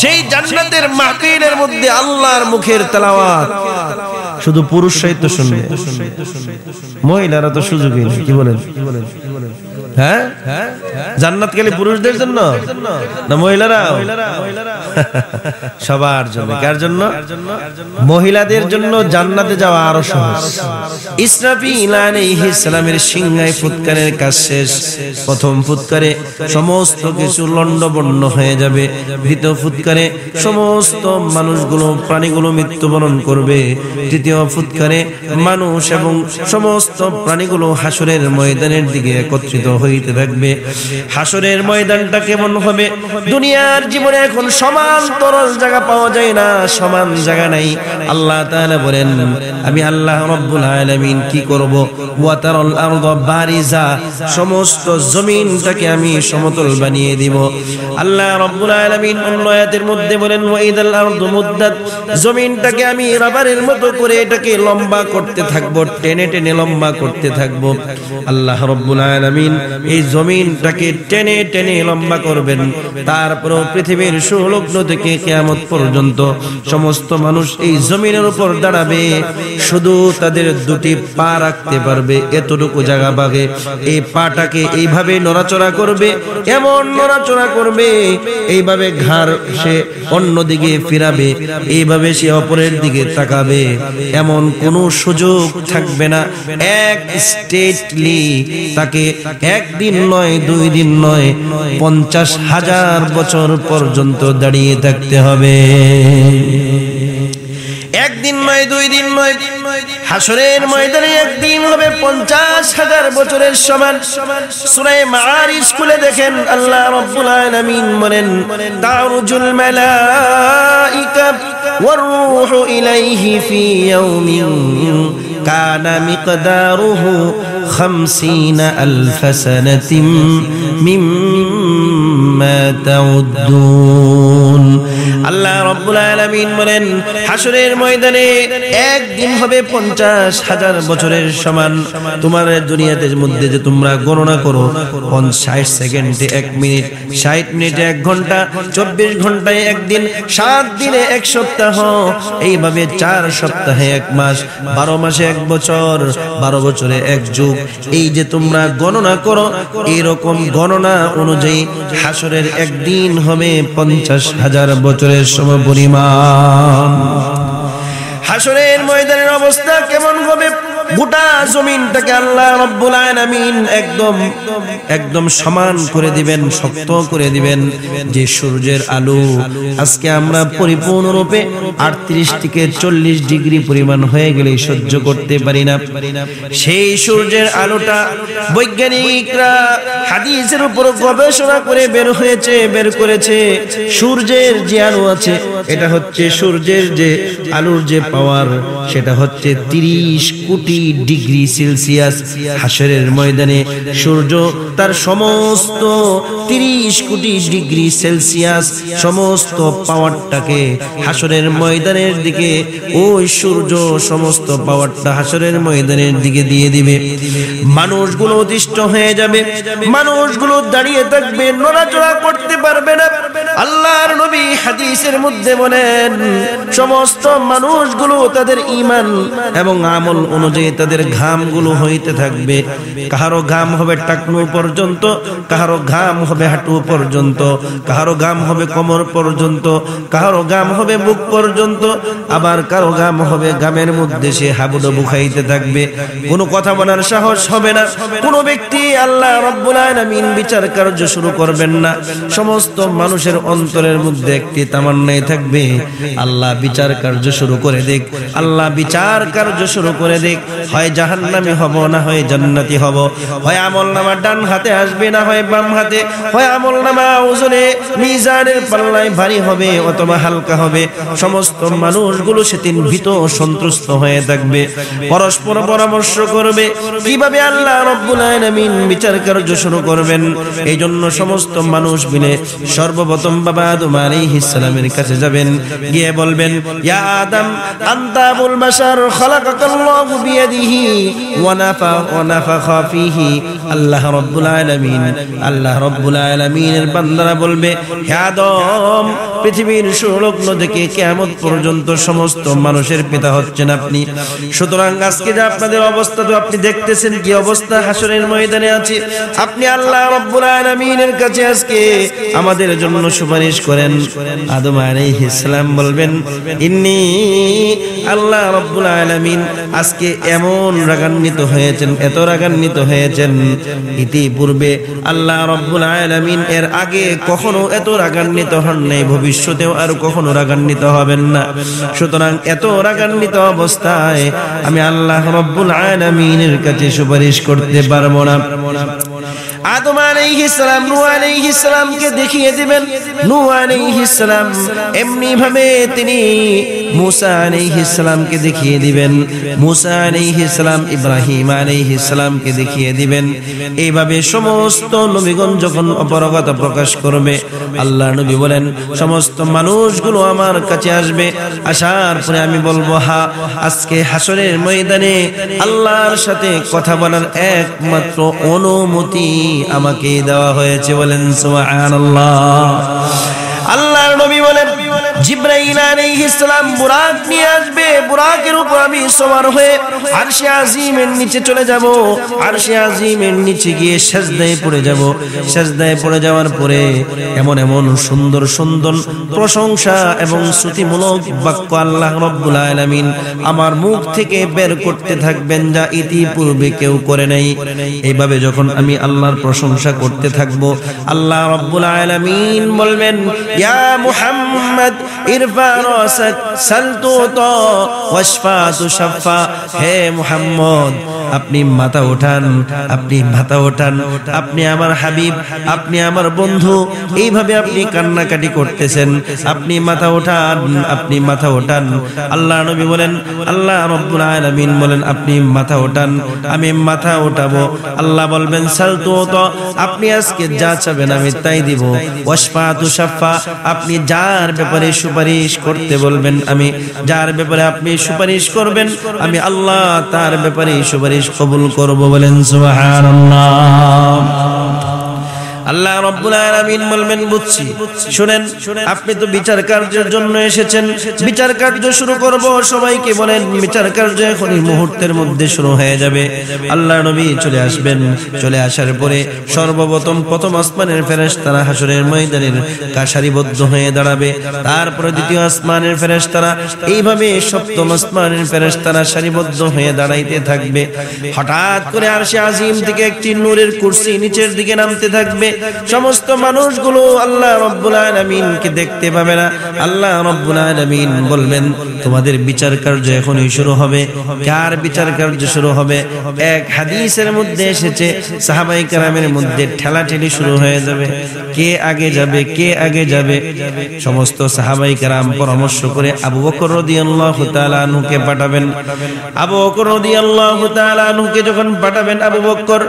সেই জান্নাতের মাহফিলের মধ্যে আল্লাহর মুখের তেলাওয়াত শুধু পুরুষ সাহিত্য শুনবে মহিলারা তো সুযোগই কি বলেন কি বলেন হ্যাঁ জান্নাত গেলে পুরুষদের জন্য না মহিলারা মহিলারা সবার জন্য কার জন্য মহিলাদের জন্য জান্নাতে যাওয়া আরো সহজ ইসরাফি ইলানে ইসলামের সিংহায় ফুৎকারের কাজ শেষ প্রথম ফুৎকারে সমস্ত কিছু লণ্ডবন্ন হয়ে যাবে দ্বিতীয় ফুৎকারে সমস্ত মানুষগুলো প্রাণীগুলো মৃত্যুবরণ করবে তৃতীয় ফুৎকারে মানুষ এবং সমস্ত প্রাণীগুলো হাসরের ময়দানের দিকে একত্রিত হইতে থাকবে হাসরের ময়দানটা কেমন হবে দুনিয়ার জীবনে এখন সমাজ সমান তরল জায়গা পাওয়া যায় না সমান জায়গা নাই আল্লাহ তাআলা বলেন আমি আল্লাহ আলামিন কি করব ওয়া তারাল বারিজা সমস্ত জমিনটাকে আমি সমতল বানিয়ে দিব আল্লাহ রব্বুল আলামিন অন্য আয়াতের মধ্যে বলেন ওয়া ইদাল মুদ্দাত জমিনটাকে আমি রাবারের মতো করে এটাকে লম্বা করতে থাকব টেনে টেনে লম্বা করতে থাকব আল্লাহ রব্বুল আলামিন এই জমিনটাকে টেনে টেনে লম্বা করবেন তারপর পৃথিবীর সুলগ্ন শূন্য থেকে কেয়ামত পর্যন্ত সমস্ত মানুষ এই জমিনের উপর দাঁড়াবে শুধু তাদের দুটি পা রাখতে পারবে এতটুকু জায়গা পাবে এই পাটাকে এইভাবে নড়াচড়া করবে এমন নড়াচড়া করবে এইভাবে ঘর সে অন্যদিকে ফিরাবে এইভাবে সে অপরের দিকে তাকাবে এমন কোনো সুযোগ থাকবে না এক স্টেটলি তাকে একদিন নয় দুই দিন নয় পঞ্চাশ হাজার বছর পর্যন্ত দাঁড়িয়ে দাঁড়িয়ে থাকতে হবে একদিন নয় দুই দিন নয় হাসরের ময়দানে একদিন হবে পঞ্চাশ হাজার বছরের সমান সুরায় মার স্কুলে দেখেন আল্লাহ রব্বুল আলামিন বলেন দাউজুল মালাইকা والروح إليه في يوم كان مقداره خمسين ألف سنة مما ما تعدون আল্লাহ রব্বুল আলামিন বলেন হাসরের ময়দানে একদিন হবে পঞ্চাশ হাজার বছরের সমান তোমার দুনিয়াতে মধ্যে যে তোমরা গণনা করো ষাট সেকেন্ডে এক মিনিট ষাট মিনিটে এক ঘন্টা চব্বিশ ঘন্টায় একদিন সাত দিনে এক সপ্তাহ এইভাবে চার সপ্তাহে এক মাস বারো মাসে এক বছর বারো বছরে এক যুগ এই যে তোমরা গণনা করো এরকম গণনা অনুযায়ী হাসরের একদিন হবে পঞ্চাশ হাজার বছর বছরের সম পরিমাণ হাসরের ময়দানের অবস্থা কেমন হবে গোটা জমিনটাকে আল্লাহ রব্বুল আলামিন একদম একদম সমান করে দিবেন শক্ত করে দিবেন যে সূর্যের আলো আজকে আমরা পরিপূর্ণরূপে 38 থেকে 40 ডিগ্রি পরিমাণ হয়ে গেলে সহ্য করতে পারি না সেই সূর্যের আলোটা বৈজ্ঞানিকরা হাদিসের উপর গবেষণা করে বের হয়েছে বের করেছে সূর্যের যে আলো আছে এটা হচ্ছে সূর্যের যে আলোর যে পাওয়ার সেটা হচ্ছে 30 কোটি ডিগ্রি সেলসিয়াস হাসরের ময়দানে সূর্য তার সমস্ত তিরিশ কোটি ডিগ্রি সেলসিয়াস সমস্ত পাওয়ারটাকে হাসরের ময়দানের দিকে ওই সূর্য সমস্ত পাওয়ারটা হাসরের ময়দানের দিকে দিয়ে দিবে মানুষগুলো অতিষ্ঠ হয়ে যাবে মানুষগুলো দাঁড়িয়ে থাকবে নড়াচড়া করতে পারবে না আল্লাহর নবী হাদিসের মধ্যে বলেন সমস্ত মানুষগুলো তাদের ইমান এবং আমল অনুযায়ী তাদের ঘামগুলো হইতে থাকবে কাহারো ঘাম হবে টাকনু পর্যন্ত কাহারো ঘাম হবে হাঁটু পর্যন্ত কাহারো ঘাম হবে কোমর পর্যন্ত কাহারো ঘাম হবে বুক পর্যন্ত আবার কারো ঘাম হবে ঘামের মধ্যে সে হাবুডো বুখাইতে থাকবে কোনো কথা বলার সাহস হবে না কোনো ব্যক্তি আল্লাহ রব্বুল আলামিন বিচার কার্য শুরু করবেন না সমস্ত মানুষের অন্তরের মধ্যে একটি তামান্নাই থাকবে আল্লাহ বিচার কার্য শুরু করে দেখ আল্লাহ বিচার কার্য শুরু করে দেখ হয় জাহান্নামি হব না হয় জান্নাতি হব হয় আমল নামা ডান হাতে আসবে না হয় বাম হাতে হয় আমল নামা ওজনে মিজানের পাল্লায় ভারী হবে অথবা হালকা হবে সমস্ত মানুষগুলো সেদিন ভীত সন্তুষ্ট হয়ে থাকবে পরস্পর পরামর্শ করবে কিভাবে আল্লাহ রব্বুল আলামিন বিচার কার্য শুরু করবেন এই জন্য সমস্ত মানুষ মিলে সর্বপ্রথম বাবা আদম আলাইহিস সালামের কাছে যাবেন গিয়ে বলবেন ইয়া আদম আনতা বুল বাশার খালাকাকাল্লাহু বিয়ে بيده ونفخ ونفخ فيه الله رب العالمين الله رب العالمين البندر بلبي يا دوم পৃথিবীর সুলগ্ন থেকে কেমন পর্যন্ত সমস্ত মানুষের পিতা হচ্ছেন আপনি সুতরাং আজকে যে আপনাদের অবস্থা তো আপনি দেখতেছেন কি অবস্থা হাসনের ময়দানে আছে আপনি আল্লাহ রব্বুল আলামিনের কাছে আজকে আমাদের জন্য সুপারিশ করেন আদম আলাইহিস সালাম বলবেন ইন্নি আল্লাহ রব্বুল আলামিন আজকে এমন রাগান্বিত হয়েছেন এত রাগান্বিত হয়েছেন ইতিপূর্বে আল্লাহ রব্বুল আলামিন এর আগে কখনো এত রাগান্বিত হন নাই ভবিষ্যৎ ভবিষ্যতেও আর কখনো রাগান্বিত হবেন না সুতরাং এত রাগান্বিত অবস্থায় আমি আল্লাহ রব্বুল আয়নামিনের কাছে সুপারিশ করতে পারবো না আদম আলাইহিস সালাম নূহ আলাইহিস সালামকে দেখিয়ে দিবেন নূহ আলাইহিস সালাম এমনি ভাবে তিনি আলাইহিস সালামকে দেখিয়ে দিবেন আলাইহিস সালাম ইব্রাহিম আলাইহিস সালামকে দেখিয়ে দিবেন এইভাবে সমস্ত নবীগণ যখন অপরগত প্রকাশ করবে আল্লাহ নবী বলেন সমস্ত মানুষগুলো আমার কাছে আসবে আসার পরে আমি বলবো হা আজকে হাসরের ময়দানে আল্লাহর সাথে কথা বলার একমাত্র অনুমতি আমাকে দেওয়া হয়েছে বলেন সুবহানাল্লাহ আল্লাহর নবী বলেন জিব্রাইল আলাইহিস সালাম বুরাক নিয়ে আসবে বুরাকের উপর আমি সওয়ার হয়ে আরশে আযীমের নিচে চলে যাব আরশে আযীমের নিচে গিয়ে সাজদায় পড়ে যাব সাজদায় পড়ে যাওয়ার পরে এমন এমন সুন্দর সুন্দর প্রশংসা এবং শ্রুতিমূলক বাক্য আল্লাহ রাব্বুল আলামিন আমার মুখ থেকে বের করতে থাকবেন যা ইতিপূর্বে কেউ করে নাই এইভাবে যখন আমি আল্লাহর প্রশংসা করতে থাকব আল্লাহ রাব্বুল আলামিন বলবেন يا محمد ارفع راسك سل توطا واشفع হে মুহাম্মদ আপনি মাথা ওঠান আপনি মাথা ওঠান আপনি আমার হাবিব আপনি আমার বন্ধু এইভাবে আপনি কান্নাকাটি করতেছেন আপনি মাথা ওঠান আপনি মাথা ওঠান আল্লাহ নবী বলেন আল্লাহ রব্বুল আলামিন বলেন আপনি মাথা ওঠান আমি মাথা ওঠাবো আল্লাহ বলবেন সালতু তো আপনি আজকে যা চাবেন আমি তাই দিব ওয়াসফা তুশাফা আপনি যার ব্যাপারে সুপারিশ করতে বলবেন আমি যার ব্যাপারে আপনি সুপারিশ করবেন আমি আল্লাহ তার ব্যাপারে সুপারিশ কবুল করব বলেন সুবহানাল্লাহ আল্লাহ রব্বুল আলামিন বলবেন বুঝছি শুনেন আপনি তো বিচার কার্যের জন্য এসেছেন বিচার কার্য শুরু করব সবাইকে বলেন বিচার কার্য এখন মুহূর্তের মধ্যে শুরু হয়ে যাবে আল্লাহ নবী চলে আসবেন চলে আসার পরে সর্বপ্রথম প্রথম আসমানের ফেরেশ তারা হাসরের ময়দানের কাশারিবদ্ধ হয়ে দাঁড়াবে তারপরে দ্বিতীয় আসমানের ফেরেশ তারা এইভাবে সপ্তম আসমানের ফেরেশ তারা সারিবদ্ধ হয়ে দাঁড়াইতে থাকবে হঠাৎ করে আর সে আজিম থেকে একটি নূরের কুর্সি নিচের দিকে নামতে থাকবে সমস্ত মানুষগুলো আল্লাহ রব্বুল আলমিনকে দেখতে পাবে না আল্লাহ রব্বুল আলমিন বলবেন তোমাদের বিচার কার্য এখনই শুরু হবে কার বিচার কার্য শুরু হবে এক হাদিসের মধ্যে এসেছে সাহাবাই কালামের মধ্যে ঠেলাঠেলি শুরু হয়ে যাবে কে আগে যাবে কে আগে যাবে সমস্ত সাহাবাই কালাম পরামর্শ করে আবু বকর রদি আল্লাহ তালুকে পাঠাবেন আবু বকর রদি আল্লাহ তালুকে যখন পাঠাবেন আবু বকর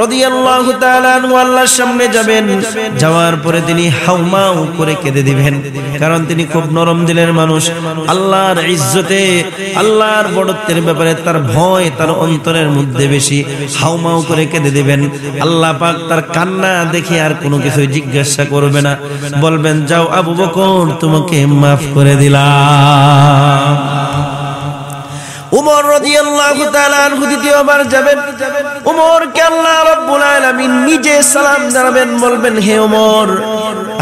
রদি আল্লাহ তালু আল্লাহর সামনে যাবেন যাওয়ার পরে তিনি হাউমাউ করে কেঁদে দিবেন কারণ তিনি খুব নরম দিলের মানুষ আল্লাহর ইজ্জতে আল্লাহর বড়ত্বের ব্যাপারে তার ভয় তার অন্তরের মধ্যে বেশি হাউমাউ করে কেঁদে দিবেন আল্লাহ পাক তার কান্না দেখে আর কোনো কিছু জিজ্ঞাসা করবে না বলবেন যাও আবু বকর তোমাকে মাফ করে দিলাম উমর রাদিয়াল্লাহু দ্বিতীয়বার যাবেন উমর কে আল্লাহ নিজে সালাম জানাবেন বলবেন হে উমর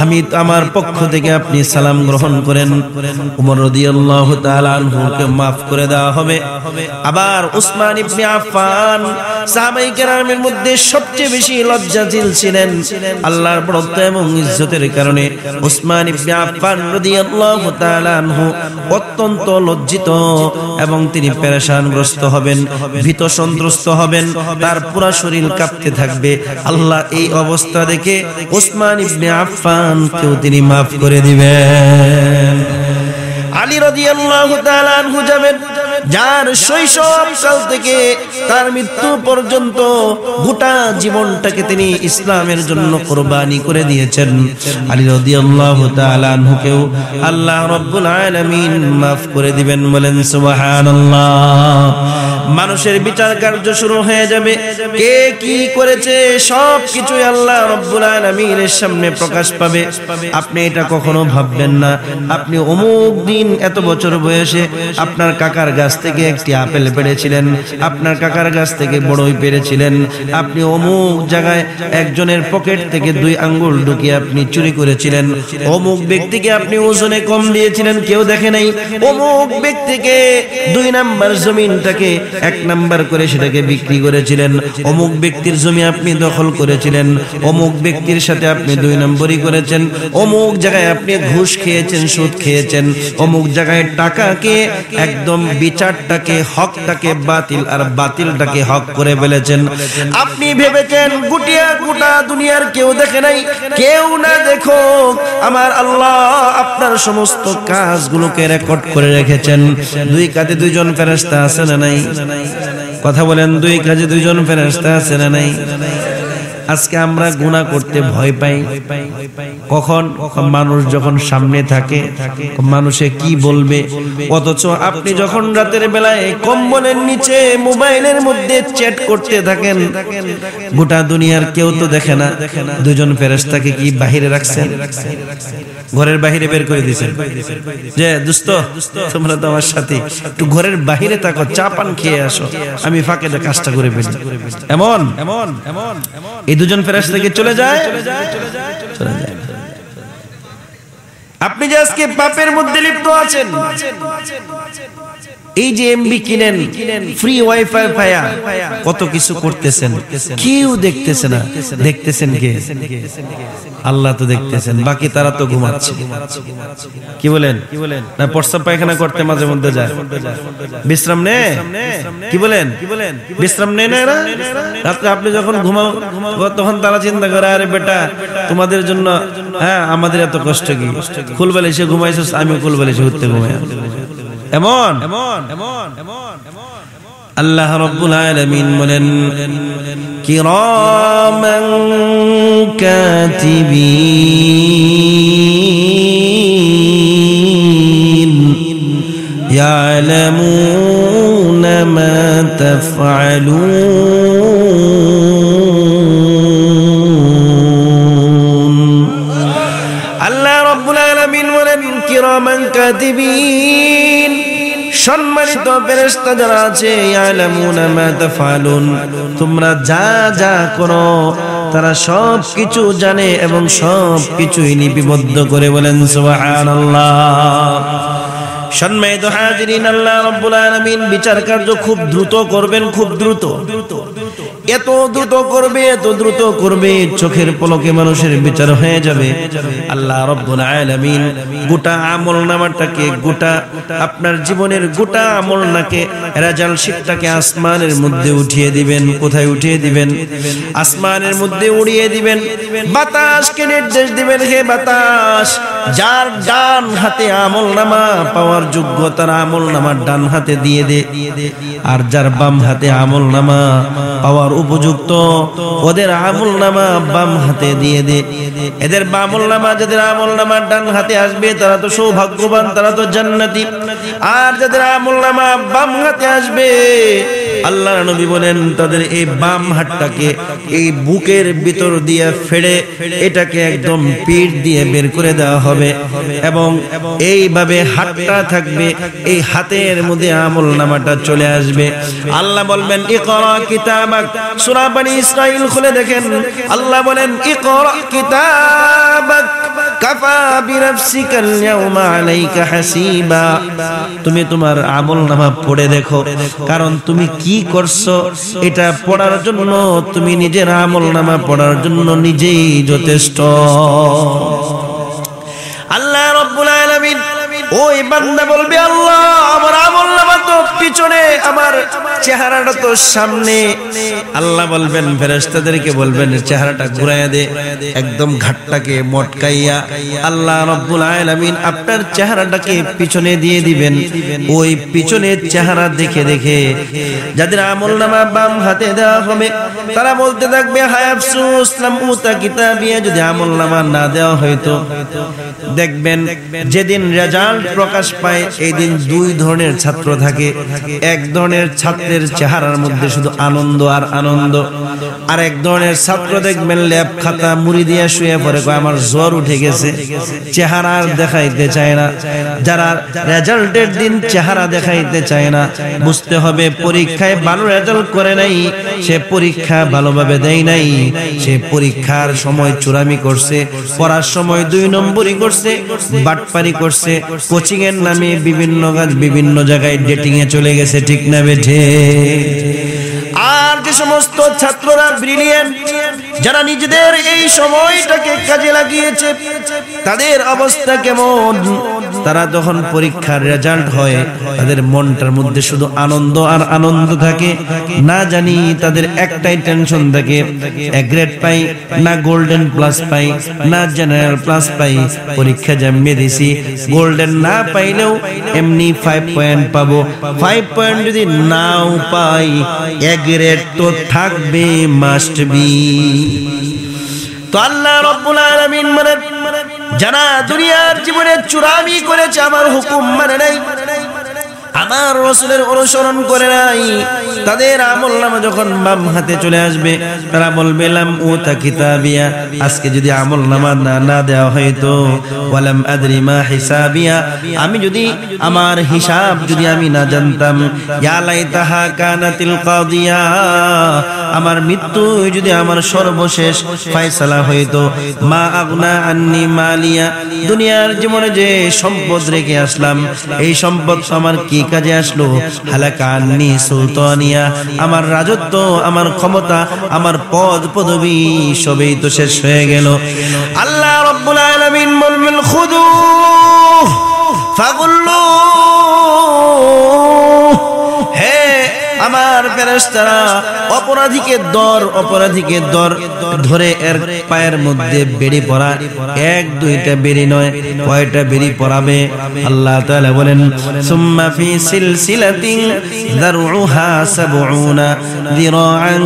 আমি আমার পক্ষ থেকে আপনি সালাম গ্রহণ করেন উসমান মধ্যে সবচেয়ে বেশি ছিলেন এবং উসমান অত্যন্ত লজ্জিত এবং তিনি পেরেশানগ্রস্ত হবেন ভীত সন্ত্রস্ত হবেন তার পুরা শরীর কাঁপতে থাকবে আল্লাহ এই অবস্থা দেখে ওসমান ইবনে আফফান কেউ তিনি মাফ করে দিবেন আলী রাদিয়াল্লাহু তাআলা আনহু যাবেন যার কাল থেকে তার মৃত্যু পর্যন্ত গোটা জীবনটাকে তিনি ইসলামের জন্য কোরবানি করে দিয়েছেন আলী রাদিয়াল্লাহু তাআলা আনহুকেও আল্লাহ রব্বুল আলমিন মাফ করে দিবেন বলেন আল্লাহ মানুষের বিচার কার্য শুরু হয়ে যাবে কে কি করেছে সব কিছু আল্লাহ রব্বুল আলমীর সামনে প্রকাশ পাবে আপনি এটা কখনো ভাববেন না আপনি অমুক দিন এত বছর বয়সে আপনার কাকার গাছ থেকে একটি আপেল পেরেছিলেন আপনার কাকার গাছ থেকে বড়ই পেরেছিলেন আপনি অমুক জায়গায় একজনের পকেট থেকে দুই আঙ্গুল ঢুকিয়ে আপনি চুরি করেছিলেন অমুক ব্যক্তিকে আপনি ওজনে কম দিয়েছিলেন কেউ দেখে নাই অমুক ব্যক্তিকে দুই নাম্বার জমিনটাকে এক নাম্বার করে সেটাকে বিক্রি করেছিলেন অমুক ব্যক্তির জমি আপনি দখল করেছিলেন অমুক ব্যক্তির সাথে আপনি দুই নম্বরই করেছেন অমুক জায়গায় আপনি ঘুষ খেয়েছেন সুদ খেয়েছেন অমুক জায়গায় টাকাকে একদম বিচারটাকে হকটাকে বাতিল আর বাতিলটাকে হক করে ফেলেছেন আপনি ভেবেছেন গুটিয়া গোটা দুনিয়ার কেউ দেখে নাই কেউ না দেখো আমার আল্লাহ আপনার সমস্ত কাজগুলোকে রেকর্ড করে রেখেছেন দুই কাতে দুইজন ফেরেস্তা আছে না নাই কথা বলেন দুই কাজে দুইজন ফেরেস্তা আছে না নাই আজকে আমরা গুণা করতে ভয় পাই কখন মানুষ যখন সামনে থাকে মানুষে কি বলবে অথচ আপনি যখন রাতের বেলায় কম্বলের নিচে মোবাইলের মধ্যে চ্যাট করতে থাকেন গোটা দুনিয়ার কেউ তো দেখে না দুজন ফেরেস্তাকে কি বাহিরে রাখছেন ঘরের বাহিরে বের করে দিয়েছেন যে দুস্ত তোমরা তো আমার সাথে একটু ঘরের বাহিরে থাকো চা পান খেয়ে আসো আমি ফাঁকে কাজটা করে ফেলি এমন এমন এমন দুজন ফেরাস থেকে চলে যায় চলে যায় আপনি যে আজকে পাপের মধ্যে লিপ্ত আছেন এই যে এমবি কিনেন ফ্রি ওয়াইফাই পায়া কত কিছু করতেছেন কেউ দেখতেছে না দেখতেছেন কে আল্লাহ তো দেখতেছেন বাকি তারা তো ঘুমাচ্ছে কি বলেন না প্রস্তাব পায়খানা করতে মাঝে মধ্যে যায় বিশ্রাম নে কি বলেন বিশ্রাম নেই না এরা রাত্রে আপনি যখন ঘুমাও তখন তারা চিন্তা করে আরে বেটা তোমাদের জন্য হ্যাঁ আমাদের এত কষ্ট কি খুলবেলে এসে ঘুমাইছিস আমি খুলবেলে এসে ঘুরতে ঘুমাই এমন আল্লাহ রব্বুল আলামিন বলেন কিরামান কাতিবিন يعلمون ما تفعلون আল্লাহ রব্বুল আলামিন বলেন কিরামান কাতিবিন সম্মানিত ফেরেশতা যারা আছে ইয়ালামুনা মা তাফালুন তোমরা যা যা করো তারা সব কিছু জানে এবং সব কিছুই লিপিবদ্ধ করে বলেন সুবহানাল্লাহ হাজিরিন আল্লাহ আলামিন বিচার কার্য খুব দ্রুত করবেন খুব দ্রুত এত দ্রুত করবে এত দ্রুত করবে চোখের পলকে মানুষের বিচার হয়ে যাবে আল্লাহ রব্বুল আলামিন গোটা আমল নামাটাকে গোটা আপনার জীবনের গোটা আমল নাকে রাজাল শিখটাকে আসমানের মধ্যে উঠিয়ে দিবেন কোথায় উঠিয়ে দিবেন আসমানের মধ্যে উড়িয়ে দিবেন বাতাসকে নির্দেশ দিবেন হে বাতাস যার ডান হাতে আমল নামা পাওয়ার পাওয়ার যোগ্যতার আমল নামার ডান হাতে দিয়ে দে আর যার বাম হাতে আমল নামা পাওয়ার উপযুক্ত ওদের আমল নামা বাম হাতে দিয়ে দে এদের বামল নামা যাদের আমল নামা ডান হাতে আসবে তারা তো সৌভাগ্যবান তারা তো জান্নাতি আর যাদের আমল নামা বাম হাতে আসবে আল্লাহ নবী বলেন তাদের এই বাম হাতটাকে এই বুকের ভিতর দিয়ে ফেড়ে এটাকে একদম পিঠ দিয়ে বের করে দেওয়া হবে এবং এইভাবে হাতটা থাকবে এই হাতের মধ্যে আমল নামাটা চলে আসবে আল্লাহ বলবেন ইকরা কিতাবাক সূরা ইসরাঈল খুলে দেখেন আল্লাহ বলেন ইকরা কিতাবাক কাফা ইয়াউমা আলাইকা হাসিবা তুমি তোমার আমল নামা পড়ে দেখো কারণ তুমি কি করছো এটা পড়ার জন্য তুমি নিজের আমল নামা পড়ার জন্য নিজেই যথেষ্ট ওই বান্দা বলবে আল্লাহ আমার আমল নামা তো পিছনে আমার চেহারাটা তো সামনে আল্লাহ বলবেন ফেরেস্তাদেরকে বলবেন চেহারাটা ঘুরাইয়া দে একদম ঘাটটাকে মটকাইয়া আল্লাহ আপনার চেহারাটাকে পিছনে দিয়ে দিবেন ওই চেহারা দেখে দেখে যাদের আমল নামা বাম হাতে দেওয়া হবে তারা বলতে থাকবে যদি আমল নামা না দেওয়া হয়তো দেখবেন যেদিন রেজাল্ট প্রকাশ পায় এই দিন দুই ধরনের ছাত্র থাকে থাকে এক ধরনের ছাত্রের চেহারার মধ্যে শুধু আনন্দ আর আনন্দ আর এক ধরনের ছাত্র দেখবেন ল্যাব খাতা মুড়ি দিয়ে শুয়ে পড়ে আমার জ্বর উঠে গেছে চেহারা আর দেখাইতে চায় না যারা রেজাল্টের দিন চেহারা দেখাইতে চায় না বুঝতে হবে পরীক্ষায় ভালো রেজাল্ট করে নাই সে পরীক্ষা ভালোভাবে দেয় নাই সে পরীক্ষার সময় চুরামি করছে পড়ার সময় দুই নম্বরই করছে বাটপারি করছে কোচিং এর নামে বিভিন্ন কাজ বিভিন্ন জায়গায় মিটিংয়ে চলে গেছে ঠিক না বেঠে আর যে সমস্ত ছাত্ররা ব্রিলিয়েন্ট যারা নিজেদের এই সময়টাকে কাজে লাগিয়েছে তাদের অবস্থা কেমন তারা যখন পরীক্ষার রেজাল্ট হয় তাদের মনটার মধ্যে শুধু আনন্দ আর আনন্দ থাকে না জানি তাদের একটাই টেনশন থাকে গ্রেড পাই না গোল্ডেন প্লাস পাই না জেনারেল প্লাস পাই পরীক্ষা জামিয়ে দিছি গোল্ডেন না পাইলেও এমনি ফাইভ পয়েন্ট পাবো ফাইভ পয়েন্ট যদি নাও পাই গ্রেড তো থাকবে মাস্ট বি তো আল্লাহ রব্বুল আলামিন মানে যারা দুনিয়ার জীবনে চুরামি করেছে আমার হুকুম মানে নাই আমার রসুলের অনুসরণ করে নাই তাদের আমল নামা যখন বাম হাতে চলে আসবে তারা বলবে লাম ও তা কিতাবিয়া আজকে যদি আমল নামা না না দেওয়া হয়তো আদরি মা হিসাবিয়া আমি যদি আমার হিসাব যদি আমি না জানতাম ইয়ালাই তাহা কানাতিল কাদিয়া আমার মৃত্যু যদি আমার সর্বশেষ ফয়সালা হইতো মা আগনা আন্নি মালিয়া দুনিয়ার জীবনে যে সম্পদ রেখে আসলাম এই সম্পদ আমার কি কাজে আসলো হালাকান্নি সুলতানিয়া আমার রাজত্ব আমার ক্ষমতা আমার পদ পদবী সবই তো শেষ হয়ে গেল আল্লাহ রাব্বুল আলামিন বলবেন খুদু ফাগুল্লু আমার ফেরেস্তারা অপরাধীকে দর অপরাধীকে দর ধরে এর পায়ের মধ্যে বেড়ি পড়া এক দুইটা বেড়ি নয় কয়টা বেড়ি পড়াবে আল্লাহ তাআলা বলেন সুম্মা ফি সিলসিলাতিন যারউহা 70 যিরাআন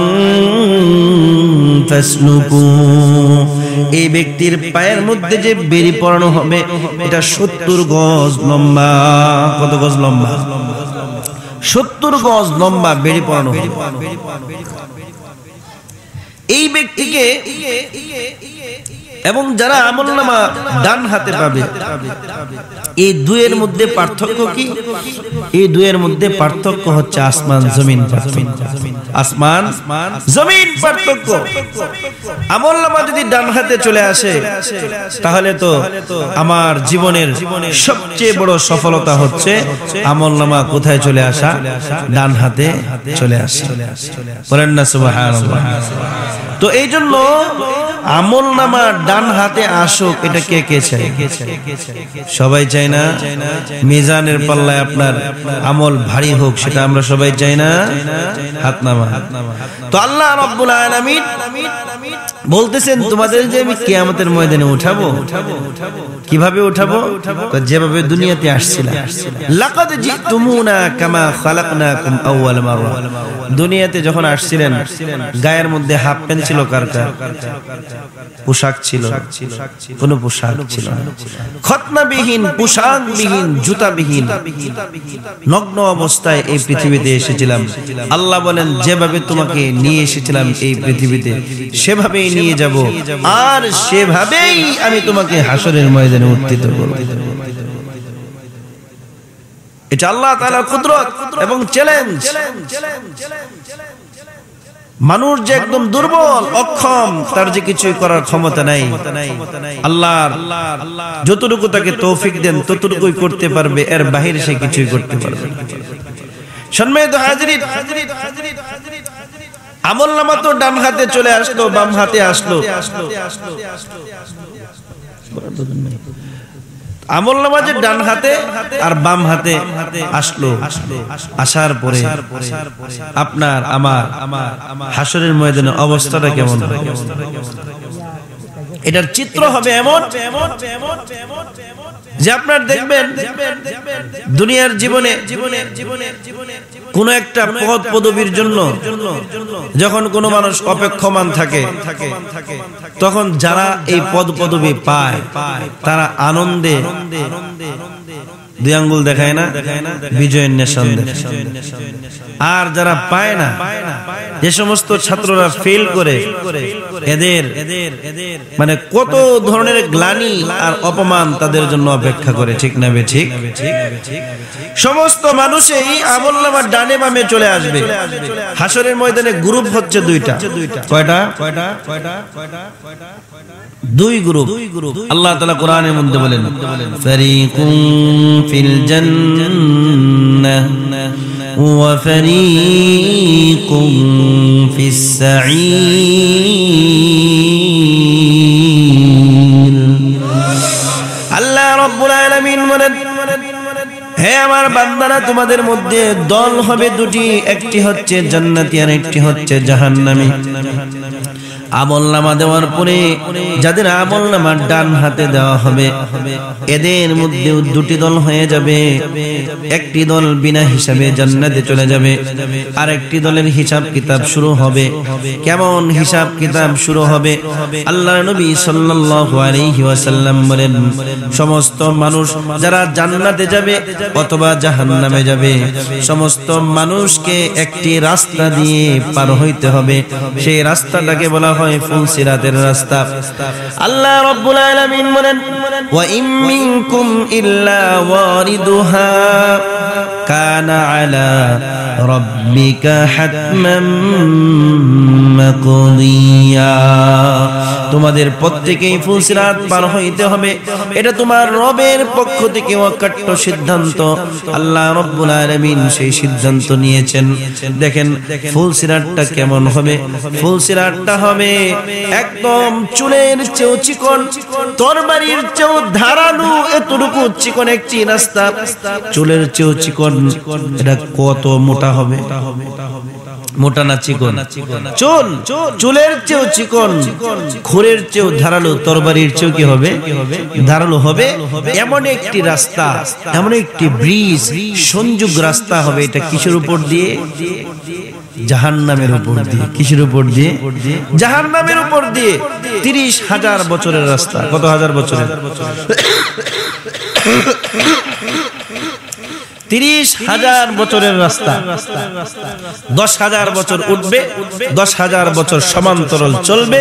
ফাসলুকু এই ব্যক্তির পায়ের মধ্যে যে বেরি পড়ানো হবে এটা সত্তর গজ লম্বা কত গজ লম্বা সত্তর গজ লম্বা বেড়ে পড়ানো এই ব্যক্তিকে এবং যারা আমল নামা ডান হাতে পাবে এই দুয়ের মধ্যে পার্থক্য কি এই দুয়ের মধ্যে পার্থক্য হচ্ছে আসমান জমিন পার্থক্য আসমান জমিন পার্থক্য আমল নামা যদি ডান হাতে চলে আসে তাহলে তো আমার জীবনের সবচেয়ে বড় সফলতা হচ্ছে আমল নামা কোথায় চলে আসা ডান হাতে চলে আসে বলেন না সুবাহ তো এই জন্য আমল নামা ডান হাতে আসুক এটা কে কে চায় সবাই চাই না মিজানের পাল্লায় আপনার আমল ভারী হোক সেটা আমরা সবাই চাই না হাত নামা তো আল্লাহ রাব্বুল আলামিন বলতেছেন তোমাদের যে আমি কিয়ামতের ময়দানে উঠাবো কিভাবে উঠাবো যেভাবে দুনিয়াতে আসছিলাম লাকাদ জিতুমুনা কামা খালাকনাকুম আউয়াল মাররা দুনিয়াতে যখন আসছিলেন গায়ের মধ্যে হাফ প্যান্ট ছিল কার কার পোশাক ছিল কোনো পোশাক ছিল খতনাবিহীন পোশাকবিহীন জুতাবিহীন নগ্ন অবস্থায় এই পৃথিবীতে এসেছিলাম আল্লাহ বলেন যেভাবে তোমাকে নিয়ে এসেছিলাম এই পৃথিবীতে সেভাবেই নিয়ে যাব আর সেভাবেই আমি তোমাকে হাসরের ময়দানে উত্থিত করব এটা আল্লাহ তাআলার কুদরত এবং চ্যালেঞ্জ মানুষ যে একদম দুর্বল অক্ষম তার যে কিছুই করার ক্ষমতা নাই আল্লাহ যতটুকু তাকে তৌফিক দেন ততটুকুই করতে পারবে এর বাহিরে সে কিছুই করতে পারবে আমল নামা তো ডান হাতে চলে আসলো বাম হাতে আসলো আসলো আসলো আমল নামাজে ডান হাতে আর বাম হাতে আসলো আসার পরে আপনার আমার হাসরের ময়দানে অবস্থাটা কেমন এটার চিত্র হবে এমন যে আপনার দেখবেন দুনিয়ার জীবনে কোন একটা পদ পদবীর জন্য যখন কোন মানুষ অপেক্ষমান থাকে তখন যারা এই পদ পদবী পায় তারা আনন্দে দুই আঙ্গুল দেখায় না বিজয়ের নেশন আর যারা পায় না যে সমস্ত ছাত্ররা ফেল করে এদের মানে কত ধরনের গ্লানি আর অপমান তাদের জন্য অপেক্ষা করে ঠিক না ঠিক সমস্ত মানুষেই আমল নামার ডানে বামে চলে আসবে হাসরের ময়দানে গ্রুপ হচ্ছে দুইটা কয়টা দুই গ্রুপ আল্লাহ তাআলা কোরআনের মধ্যে বলেন ফারিকুম ফিল জান্নাহ وفريق في السعير আল্লাহ رب العالمين বলেন হে আমার বান্দারা তোমাদের মধ্যে দল হবে দুটি একটি হচ্ছে জান্নাতি আর একটি হচ্ছে জাহান্নামী আমল নামা দেওয়ার পরে যাদের আমল নামার ডান হাতে দেওয়া হবে এদের মধ্যে দুটি দল হয়ে যাবে একটি দল বিনা হিসাবে জান্নাতে চলে যাবে আর একটি দলের হিসাব কিতাব শুরু হবে কেমন হিসাব কিতাব শুরু হবে আল্লাহ নবী সাল্লাল্লাহু আলাইহি ওয়াসাল্লাম বলেন সমস্ত মানুষ যারা জান্নাতে যাবে অথবা জাহান্নামে যাবে সমস্ত মানুষকে একটি রাস্তা দিয়ে পার হইতে হবে সেই রাস্তাটাকে বলা হয় ফুল সিরাতের রাস্তা আল্লাহ রব্বুল আলামিন বলেন ওয়া ইম মিনকুম ইল্লা ওয়ারিদুহা কানা আলা রাব্বিকা হাতমাম মাকদিয়া তোমাদের প্রত্যেকেই ফুলসিরাত পার হইতে হবে এটা তোমার রবের পক্ষ থেকে অকাট্য সিদ্ধান্ত আল্লাহ রব্বুল আলামিন সেই সিদ্ধান্ত নিয়েছেন দেখেন ফুলসিরাতটা কেমন হবে ফুলসিরাতটা হবে একদম চুলের চেয়ে চিকন তরবারির চেয়ে ধারালো এতটুকু চিকন একটি রাস্তা চুলের চেয়ে চিকন এটা কত মোটা হবে মোটা না চিকন চুল চুলের চেয়েও চিকন খোরের চেয়েও ধারালো তরবারির চেয়েও কি হবে ধারালো হবে এমন একটি রাস্তা এমন একটি ব্রিজ সংযোগ রাস্তা হবে এটা কিসের উপর দিয়ে জাহান নামের উপর দিয়ে কিসের উপর দিয়ে জাহান নামের উপর দিয়ে তিরিশ হাজার বছরের রাস্তা কত হাজার বছরের তিরিশ হাজার বছরের রাস্তা দশ হাজার বছর উঠবে দশ হাজার বছর সমান্তরাল চলবে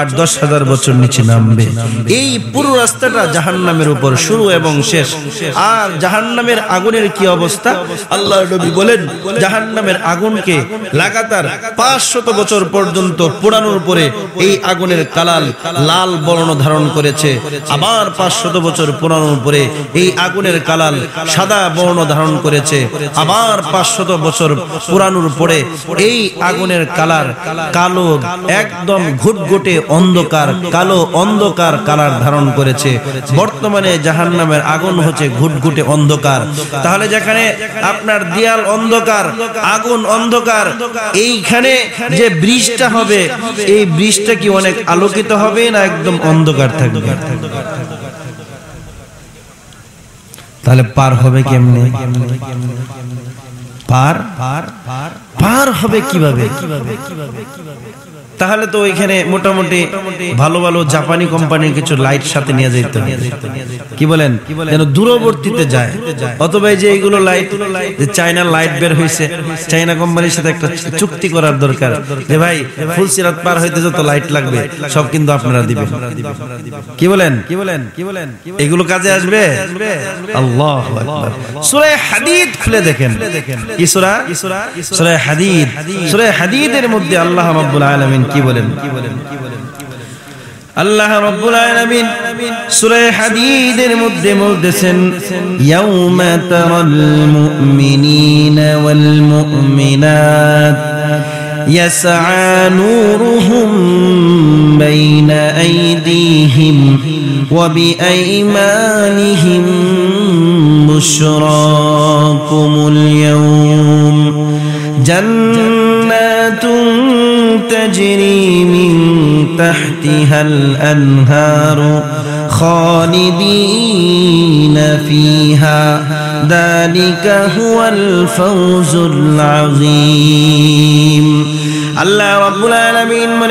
আর দশ হাজার বছর নিচে নামবে এই পুরো রাস্তাটা জাহান নামের উপর শুরু এবং শেষ আর জাহান নামের আগুনের কি অবস্থা আল্লাহ নবী বলেন জাহান নামের আগুনকে লাগাতার পাঁচশত বছর পর্যন্ত পোড়ানোর পরে এই আগুনের কালাল লাল বর্ণ ধারণ করেছে আবার পাঁচশত বছর পোড়ানোর পরে এই আগুনের কালাল সাদা বর্ণ ধারণ ধারণ করেছে আবার পাঁচশত বছর পুরানোর পরে এই আগুনের কালার কালো একদম ঘুটঘুটে অন্ধকার কালো অন্ধকার কালার ধারণ করেছে বর্তমানে জাহান নামের আগুন হচ্ছে ঘুটঘুটে অন্ধকার তাহলে যেখানে আপনার দিয়াল অন্ধকার আগুন অন্ধকার এইখানে যে ব্রিজটা হবে এই ব্রিজটা কি অনেক আলোকিত হবে না একদম অন্ধকার থাকবে তাহলে পার হবে কেমনে পার পার পার হবে কিভাবে কিভাবে কিভাবে কিভাবে তাহলে তো ওইখানে মোটামুটি ভালো ভালো জাপানি কোম্পানির কিছু লাইট সাথে নিয়ে যেতে কি বলেন যেন দূরবর্তীতে যায় অথবা যে এইগুলো লাইট যে চায়না লাইট বের হয়েছে চায়না কোম্পানির সাথে একটা চুক্তি করার দরকার যে ভাই ফুল সিরাত পার হইতে যত লাইট লাগবে সব কিন্তু আপনারা দিবেন কি বলেন কি বলেন কি বলেন এগুলো কাজে আসবে আল্লাহ সূরা হাদিদ খুলে দেখেন কি সূরা সূরা হাদিদ সূরা হাদিদের মধ্যে আল্লাহ রাব্বুল আলামিন কি বলেন আল্লাহ রাব্বুল আলামিন সূরা হাদীদের মধ্যে বলতেছেন ইয়াউমা তারাল মুমিনিনা ওয়াল মুমিনাত يسعى نورهم بين أيديهم وبأيمانهم بشراكم اليوم جنة تجري من تحتها الأنهار خالدين فيها ذلك هو الفوز العظيم الله رب العالمين من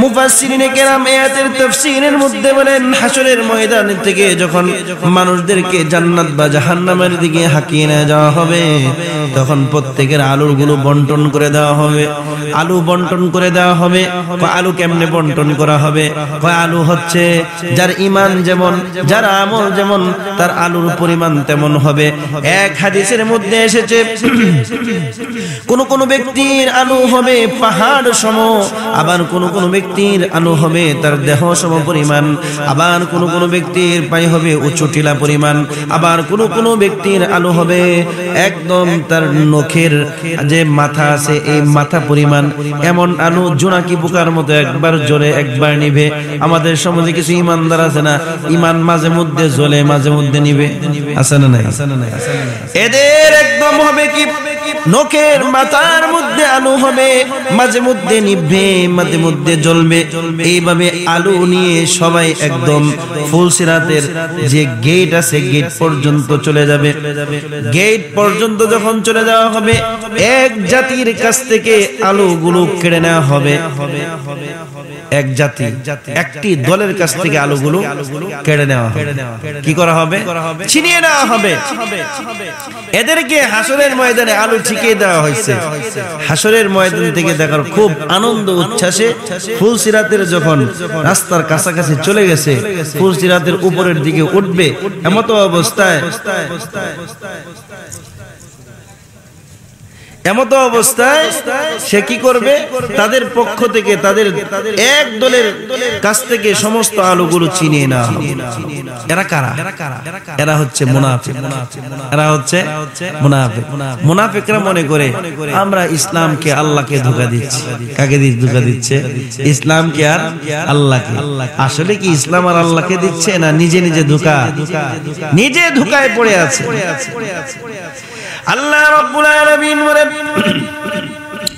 মুফাসসিরিনে কেরাম আয়াতের তাফসীরের মধ্যে বলেন হাসরের ময়দান থেকে যখন মানুষদেরকে জান্নাত বা জাহান্নামের দিকে হাকিয়ে নিয়ে যাওয়া হবে তখন প্রত্যেকের গুলো বন্টন করে দেওয়া হবে আলু বন্টন করে দেওয়া হবে আলু কেমনে বন্টন করা হবে আলু হচ্ছে যার ইমান যেমন যার আমল যেমন তার আলুর পরিমাণ তেমন হবে এক হাদিসের মধ্যে এসেছে কোন কোন ব্যক্তির আলু হবে পাহাড় সম আবার কোন কোন ব্যক্তি ব্যক্তির আলু হবে তার দেহ সম পরিমাণ আবার কোন কোন ব্যক্তির পাই হবে উঁচু টিলা পরিমাণ আবার কোন কোন ব্যক্তির আলু হবে একদম তার নখের যে মাথা আছে এই মাথা পরিমাণ এমন আলু জোনাকি পোকার মতো একবার জোরে একবার নিবে আমাদের সমাজে কিছু ইমানদার আছে না ইমান মাঝে মধ্যে জ্বলে মাঝে মধ্যে নিবে আছে না নাই এদের একদম হবে কি নকের মাতার মধ্যে আলু হবে মাঝে মধ্যে নিভবে মাঝে মধ্যে জ্বলবে এইভাবে আলু নিয়ে সবাই একদম ফুলসিরাতের যে গেট আছে গেট পর্যন্ত চলে যাবে গেট পর্যন্ত যখন চলে যাওয়া হবে এক জাতির কাছ থেকে আলুগুলো কেড়ে নেওয়া হবে এক জাতি একটি দলের কাছ থেকে আলুগুলো কেড়ে নেওয়া কি করা হবে ছিনিয়ে নেওয়া হবে এদেরকে হাসনের ময়দানে আলু ছিনিয়ে শিখিয়ে দেওয়া হয়েছে হাসরের ময়দান থেকে দেখার খুব আনন্দ উচ্ছ্বাসে ফুল সিরাতের যখন রাস্তার কাছাকাছি চলে গেছে ফুল সিরাতের উপরের দিকে উঠবে এমতো অবস্থায় এমত অবস্থায় সে কি করবে তাদের পক্ষ থেকে তাদের এক দলের কাছ থেকে সমস্ত আলোগুলো চিনে না এরা কারা এরা হচ্ছে মুনাফে এরা হচ্ছে মুনাফে মুনাফেকরা মনে করে আমরা ইসলামকে আল্লাহকে ধোকা দিচ্ছি কাকে ধোকা দিচ্ছে ইসলামকে আর আল্লাহকে আসলে কি ইসলাম আর আল্লাহকে দিচ্ছে না নিজে নিজে ধোকা নিজে ধোকায় পড়ে আছে আল্লাহ রব্বুল আলামিন বলে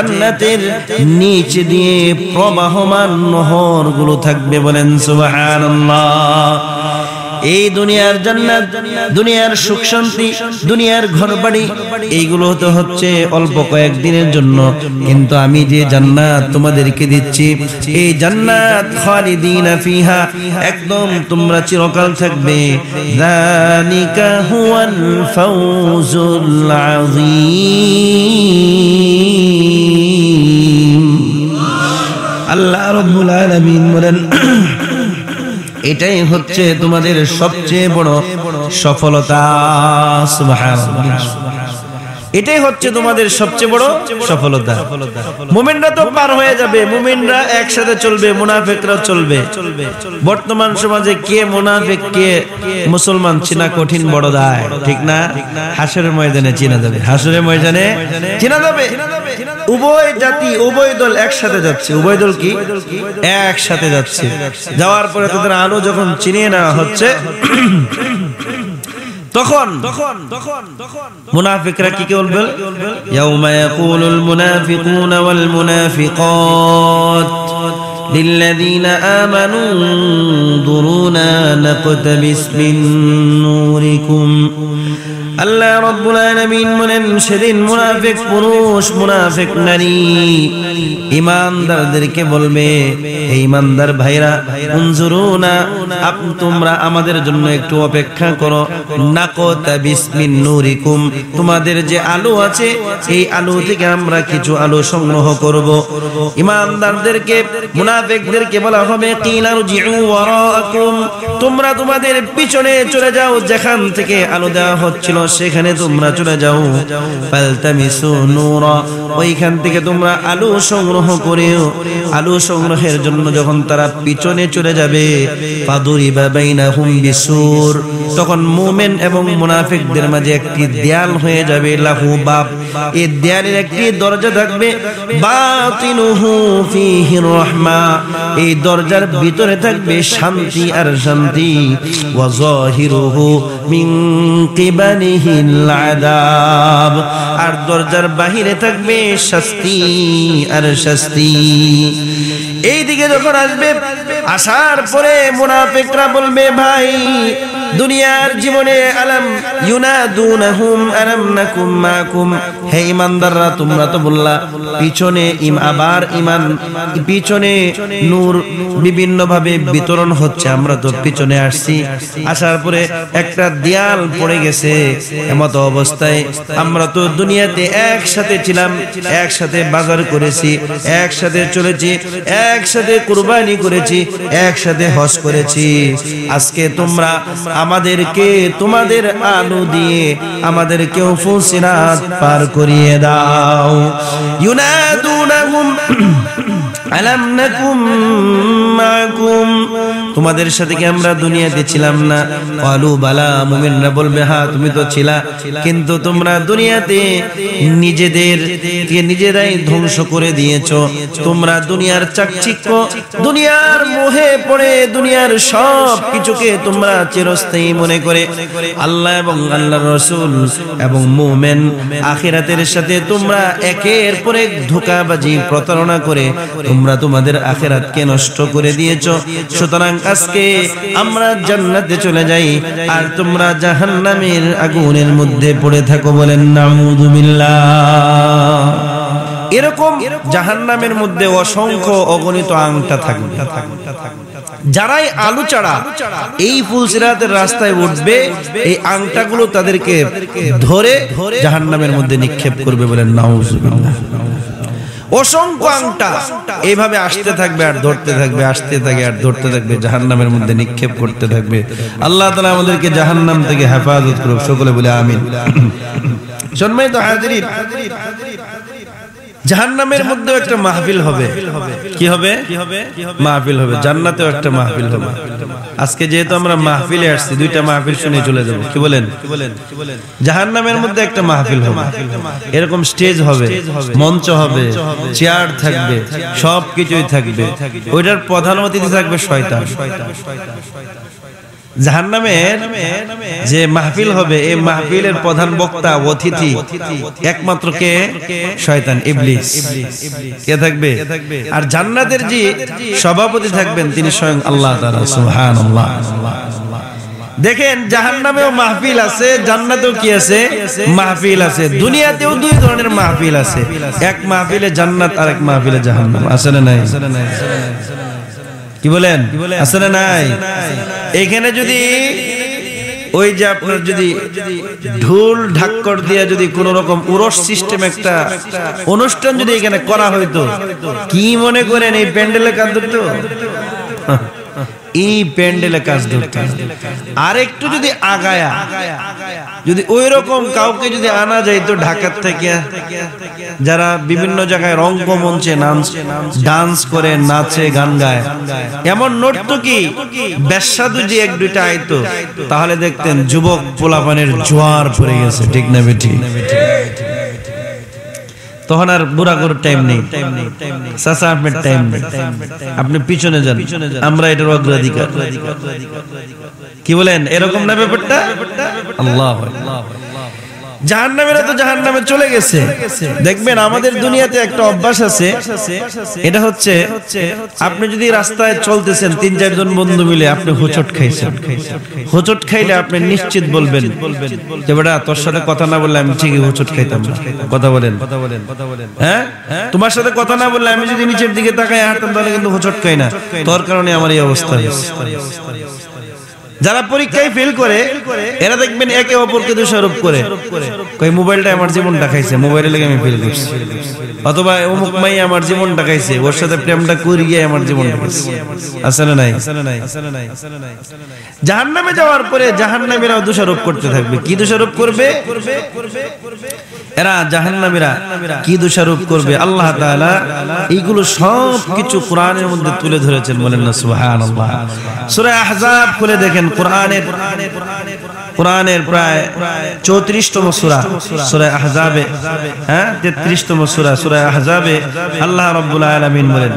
জান্নাতের নিচ দিয়ে প্রবাহমান গুলো থাকবে বলেন সুবহানাল্লাহ এই দুনিয়ার জান্নাত দুনিয়ার সুখ শান্তি দুনিয়ার ঘর বাড়ি এইগুলো তো হচ্ছে অল্প কয়েকদিনের জন্য কিন্তু আমি যে জান্নাত তোমাদেরকে দিচ্ছি এই জান্নাত খালিদিনা ফিহা একদম তোমরা চিরকাল থাকবে যালিকা হুয়াল ফাউজুল আযীম আল্লাহ রাব্বুল আলামিন বলেন এটাই হচ্ছে তোমাদের সবচেয়ে বড় সফলতা এটাই হচ্ছে তোমাদের সবচেয়ে বড় সফলতা মোমেনরা তো পার হয়ে যাবে মোমেনরা একসাথে চলবে মুনাফেকরা চলবে বর্তমান সমাজে কে মুনাফেক কে মুসলমান চিনা কঠিন বড় দায় ঠিক না হাসরের ময়দানে চিনা যাবে হাসরের ময়দানে চিনা যাবে উভয় জাতি উভয় দল একসাথে যাচ্ছে উভয় দল কি একসাথে যাচ্ছে যাওয়ার পরে তাদের আলো যখন চিনিয়ে নেওয়া হচ্ছে তখন মুনাফিকরা কি বলবে আল্লাহ রব্বুল আলামিন বলেন সেদিন মুনাফিক পুরুষ মুনাফিক নারী ইমানদারদেরকে বলবে এই ইমানদার ভাইরা উনজুরুনা আপনি তোমরা আমাদের জন্য একটু অপেক্ষা করো নাকতা বিসমিন নূরিকুম তোমাদের যে আলো আছে এই আলো থেকে আমরা কিছু আলো সংগ্রহ করব ইমানদারদেরকে মুনাফিকদেরকে বলা হবে কিলা রুজিউ ওয়ারাকুম তোমরা তোমাদের পিছনে চলে যাও যেখান থেকে আলো দেওয়া হচ্ছিল সেখানে তোমরা চলে যাও ফালতামিসু নূরা ওইখান থেকে তোমরা আলু সংগ্রহ করেও আলু সংগ্রহের জন্য যখন তারা পিছনে চলে যাবে ফাদুরিবা বাইনাহুম বিসুর তখন মোমেন এবং মুনাফিকদের মাঝে একটি দেয়াল হয়ে যাবে লাহু বাপ এই দেয়ালের একটি দরজা থাকবে বাতিনুহু ফিহি রাহমা এই দরজার ভিতরে থাকবে শান্তি আর শান্তি ওয়া যাহিরুহু মিন কিবানিহি বিহিল আদাব আর দরজার বাহিরে থাকবে শাস্তি আর শাস্তি এইদিকে যখন আসবে আসার পরে মুনাফিকরা বলবে ভাই দুনিয়ার জীবনে আলম ইউনাদুনাহুম আলাম নাকুম মাকুম হে ইমানদাররা তোমরা তো বললা পিছনে ইম আবার ইমান পিছনে নূর বিভিন্ন ভাবে বিতরণ হচ্ছে আমরা তো পিছনে আসছি আসার পরে একটা দেয়াল পড়ে গেছে এমত অবস্থায় আমরা তো দুনিয়াতে একসাথে ছিলাম একসাথে বাজার করেছি একসাথে চলেছি একসাথে কোরবানি করেছি একসাথে হস করেছি আজকে তোমরা আমাদেরকে তোমাদের আলো দিয়ে আমাদেরকে ফুসিরাত পার করিয়ে দাও ইউনাদুনাহুম তোমাদের সাথে কি আমরা দুনিয়াতে ছিলাম না আলু বালা মুমিনরা বলবে হা তুমি তো ছিলা কিন্তু তোমরা দুনিয়াতে নিজেদের নিজেরাই ধ্বংস করে দিয়েছ তোমরা দুনিয়ার চাকচিক্য দুনিয়ার মোহে পড়ে দুনিয়ার সব কিছুকে তোমরা চিরস্থায়ী মনে করে আল্লাহ এবং আল্লাহ রসুল এবং মুমেন আখিরাতের সাথে তোমরা একের পর এক ধোকাবাজি প্রতারণা করে তোমরা তোমাদের আখেরাতকে নষ্ট করে দিয়েছ সুতরাং আজকে আমরা জান্নাতে চলে যাই আর তোমরা জাহান্নামের আগুনের মধ্যে পড়ে থাকো বলেন নামুদুবিল্লাহ এরকম জাহান্নামের মধ্যে অসংখ্য অগণিত আংটা থাকবে যারাই আলু চারা এই ফুলসিরাতের রাস্তায় উঠবে এই আংটাগুলো তাদেরকে ধরে জাহান্নামের মধ্যে নিক্ষেপ করবে বলেন নাউজুবিল্লাহ অসংখ্য আংটা এইভাবে আসতে থাকবে আর ধরতে থাকবে আসতে থাকে আর ধরতে থাকবে জাহান্নামের মধ্যে নিক্ষেপ করতে থাকবে আল্লাহ তালা আমাদেরকে জাহান্নাম থেকে হেফাজত করুক সকলে বলে আমিন [CLEARS THROAT] সন্মানিত হাজির জাহান্নামের মধ্যেও একটা মাহফিল হবে কি হবে মাহফিল হবে জান্নাতেও একটা মাহফিল হবে আজকে যেহেতু আমরা মাহফিলে আসছি দুইটা মাহফিল শুনে চলে যাবো কি বলেন জাহান্নামের মধ্যে একটা মাহফিল হবে এরকম স্টেজ হবে মঞ্চ হবে চেয়ার থাকবে সব কিছুই থাকবে ওইটার প্রধান অতিথি থাকবে শয়তান শয়তান শয়তান জাহান্নামের যে মাহফিল হবে এই মাহফিলের প্রধান বক্তা অতিথি একমাত্র কে শয়তান ইবলিস কে থাকবে আর জান্নাতের যে সভাপতি থাকবেন তিনি স্বয়ং আল্লাহ তাআলা সুবহানাল্লাহ দেখেন জাহান্নামেও মাহফিল আছে জান্নাতেও কি আছে মাহফিল আছে দুনিয়াতেও দুই ধরনের মাহফিল আছে এক মাহফিলে জান্নাত আর এক মাহফিলে জাহান্নাম আছে না নাই কি বলেন আছে না নাই এখানে যদি ওই যে আপনার যদি ঢুল ঢাক্কর দিয়ে যদি কোন রকম উরস সিস্টেম একটা অনুষ্ঠান যদি এখানে করা হইতো কি মনে করেন এই প্যান্ডেলে কাঁদত এই প্যান্ডেলে কাজ ধরতে আর একটু যদি আগায়া যদি ওই রকম কাউকে যদি আনা যায় তো ঢাকার থেকে যারা বিভিন্ন জায়গায় রঙ্গ মঞ্চে ডান্স করে নাচে গান গায় এমন কি ব্যবসাদু যে এক দুইটা আইতো তাহলে দেখতেন যুবক পোলাপানের জোয়ার পড়ে গেছে ঠিক না ঠিক তখন আর বুড়া গরুর টাইম নেই চাচা আপনার টাইম নেই আপনি পিছনে যান আমরা এটার অগ্রাধিকার কি বলেন এরকম না ব্যাপারটা আল্লাহ আল্লাহ জাহান নামেরা তো জাহান নামে চলে গেছে দেখবেন আমাদের দুনিয়াতে একটা অভ্যাস আছে এটা হচ্ছে আপনি যদি রাস্তায় চলতেছেন তিন চারজন বন্ধু মিলে আপনি হোচট খাইছেন হোচট খাইলে আপনি নিশ্চিত বলবেন তোর সাথে কথা না বললে আমি ঠিকই হোচট খাইতাম কথা বলেন বলেন কথা বলেন হ্যাঁ তোমার সাথে কথা না বললে আমি যদি নিচের দিকে তাকাই হাঁটতাম তাহলে কিন্তু হোচট খাই না তোর কারণে আমার এই অবস্থা যারা পরীক্ষায় ফেল করে এরা দেখবেন একে অপরকে দোষারোপ করে কই মোবাইলটা আমার জীবন খাইছে মোবাইলে লেগে আমি ফেল করছি অথবা অমুক মাই আমার জীবন খাইছে ওর সাথে প্রেমটা করি গিয়ে আমার জীবনটা খাইছে আসলে নাই জাহান্নামে যাওয়ার পরে জাহান্নামীরাও দোষারোপ করতে থাকবে কি দোষারোপ করবে এরা জাহান্নামীরা কি দোষারোপ করবে আল্লাহ তাআলা এইগুলো সব কিছু কোরআনের মধ্যে তুলে ধরেছেন বলেন না সুবহানাল্লাহ সূরা আহজাব খুলে দেখেন কোরআনের কোরআনের প্রায় চৌত্রিশতম সূরা সূরা আহজাবে হ্যাঁ তেত্রিশতম সূরা সূরা আহজাবে আল্লাহ রাব্বুল আলামিন বলেন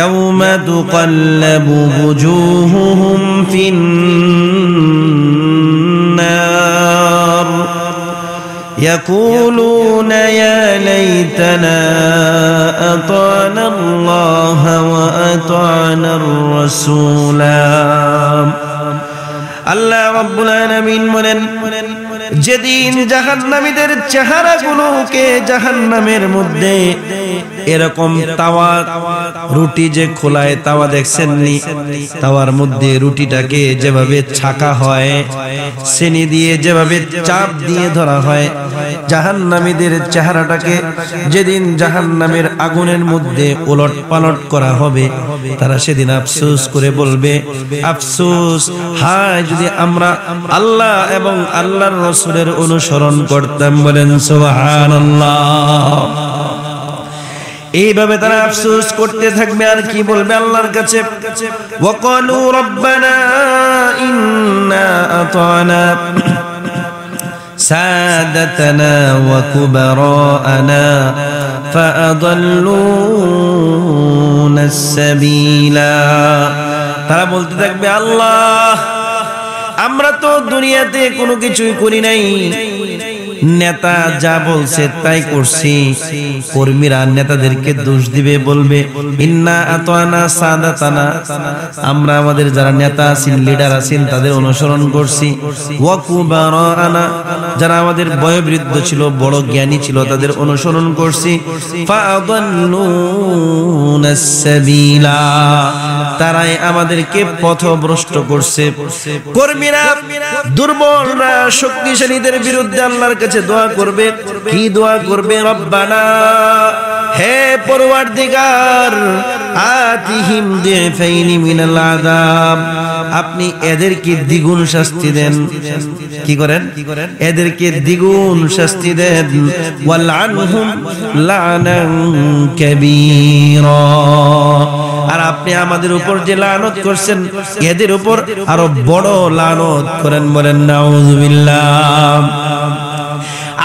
يوم تقلب وجوههم في النار يقولون يا ليتنا أطعنا الله وأطعنا الرسولا الله رب العالمين যেদিন জাহান্নামীদের চেহারা গুলোকে জাহান্নামের মধ্যে এরকম তাওয়া রুটি যে খোলায় তাওয়া দেখছেননি তাওয়ার মধ্যে রুটিটাকে যেভাবে ছাকা হয় শ্রেণী দিয়ে যেভাবে চাপ দিয়ে ধরা হয় জাহান্নামীদের চেহারাটাকে যেদিন জাহান্নামের আগুনের মধ্যে ওলট পালট করা হবে তারা সেদিন আফসোস করে বলবে আফসোস হায় যদি আমরা আল্লাহ এবং আল্লাহর রাসুলের অনুসরণ করতাম বলেন সোহান এইভাবে তারা আফসোস করতে থাকবে আর কি বলবে আল্লাহর কাছে ওয়াকালু রব্বানা ইন্না আতানা সাদাতানা ওয়া কুবারানা ফাআদাল্লুনা সাবিলা তারা বলতে থাকবে আল্লাহ আমরা তো দুনিয়াতে কোনো কিছুই করি নাই নেতা যা বলছে তাই করছি কর্মীরা নেতাদেরকে দোষ দিবে বলবে ইন্না আতোয়ানা সাদা আমরা আমাদের যারা নেতা আছেন লিডার আছেন তাদের অনুসরণ করছি আনা যারা আমাদের বয়বৃদ্ধ ছিল বড় জ্ঞানী ছিল তাদের অনুসরণ করছি তারাই আমাদেরকে পথভ্রষ্ট করছে কর্মীরা দুর্বলরা শক্তিশালীদের বিরুদ্ধে আল্লাহর কাছে কাছে দোয়া করবে কি দোয়া করবে রব্বানা হে পরিগার দিগার আতিহিম দেফাইনি মিনাল আযাব আপনি এদেরকে দ্বিগুণ শাস্তি দেন কি করেন এদেরকে দ্বিগুণ শাস্তি দেন ওয়াল লানান কাবীরা আর আপনি আমাদের উপর যে লানত করছেন এদের উপর আরো বড় লানত করেন বলেন নাউযুবিল্লাহ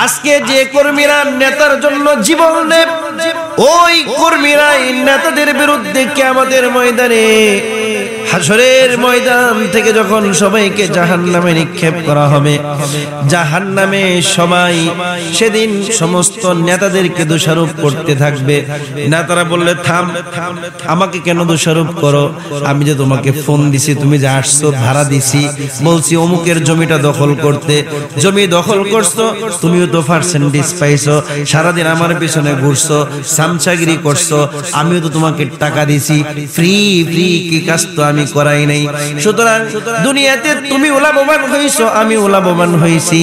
আজকে যে কর্মীরা নেতার জন্য জীবন দেব ওই কর্মীরাই নেতাদের বিরুদ্ধে কে আমাদের ময়দানে হাসরের ময়দান থেকে যখন সবাইকে জাহান নামে নিক্ষেপ করা হবে জাহান নামে সবাই সেদিন সমস্ত নেতাদেরকে দোষারোপ করতে থাকবে নেতারা বললে থাম আমাকে কেন দোষারোপ করো আমি যে তোমাকে ফোন দিছি তুমি যে আসছো ভাড়া দিছি বলছি অমুকের জমিটা দখল করতে জমি দখল করছো তুমিও তো পার্সেন্টেজ পাইছো সারাদিন আমার পিছনে ঘুরছো সামসাগিরি করছো আমিও তো তোমাকে টাকা দিছি ফ্রি ফ্রি কি কাজ তো আমি আমি করাই নাই সুতরাং দুনিয়াতে তুমি ওলাববান হইছো আমি উলাবমান হইছি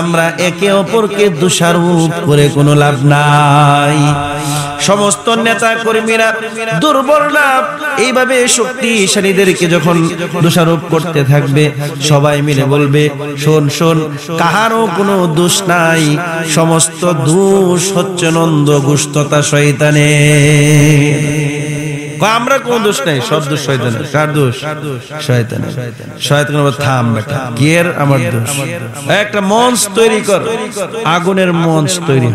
আমরা একে অপরকে দোষারোপ করে কোনো লাভ নাই সমস্ত নেতা কর্মীরা দুর্বল না এইভাবে শক্তিশালীদেরকে যখন দোষারোপ করতে থাকবে সবাই মিলে বলবে শোন শোন কাহারও কোনো দোষ নাই সমস্ত দোষ হচ্ছে নন্দ গুস্ততা শয়তানে আমরা কোন দোষ নাই সব দোষ শয়তানের কার দোষ থাম গিয়ের আমার দোষ একটা মঞ্চ তৈরি কর আগুনের মঞ্চ তৈরি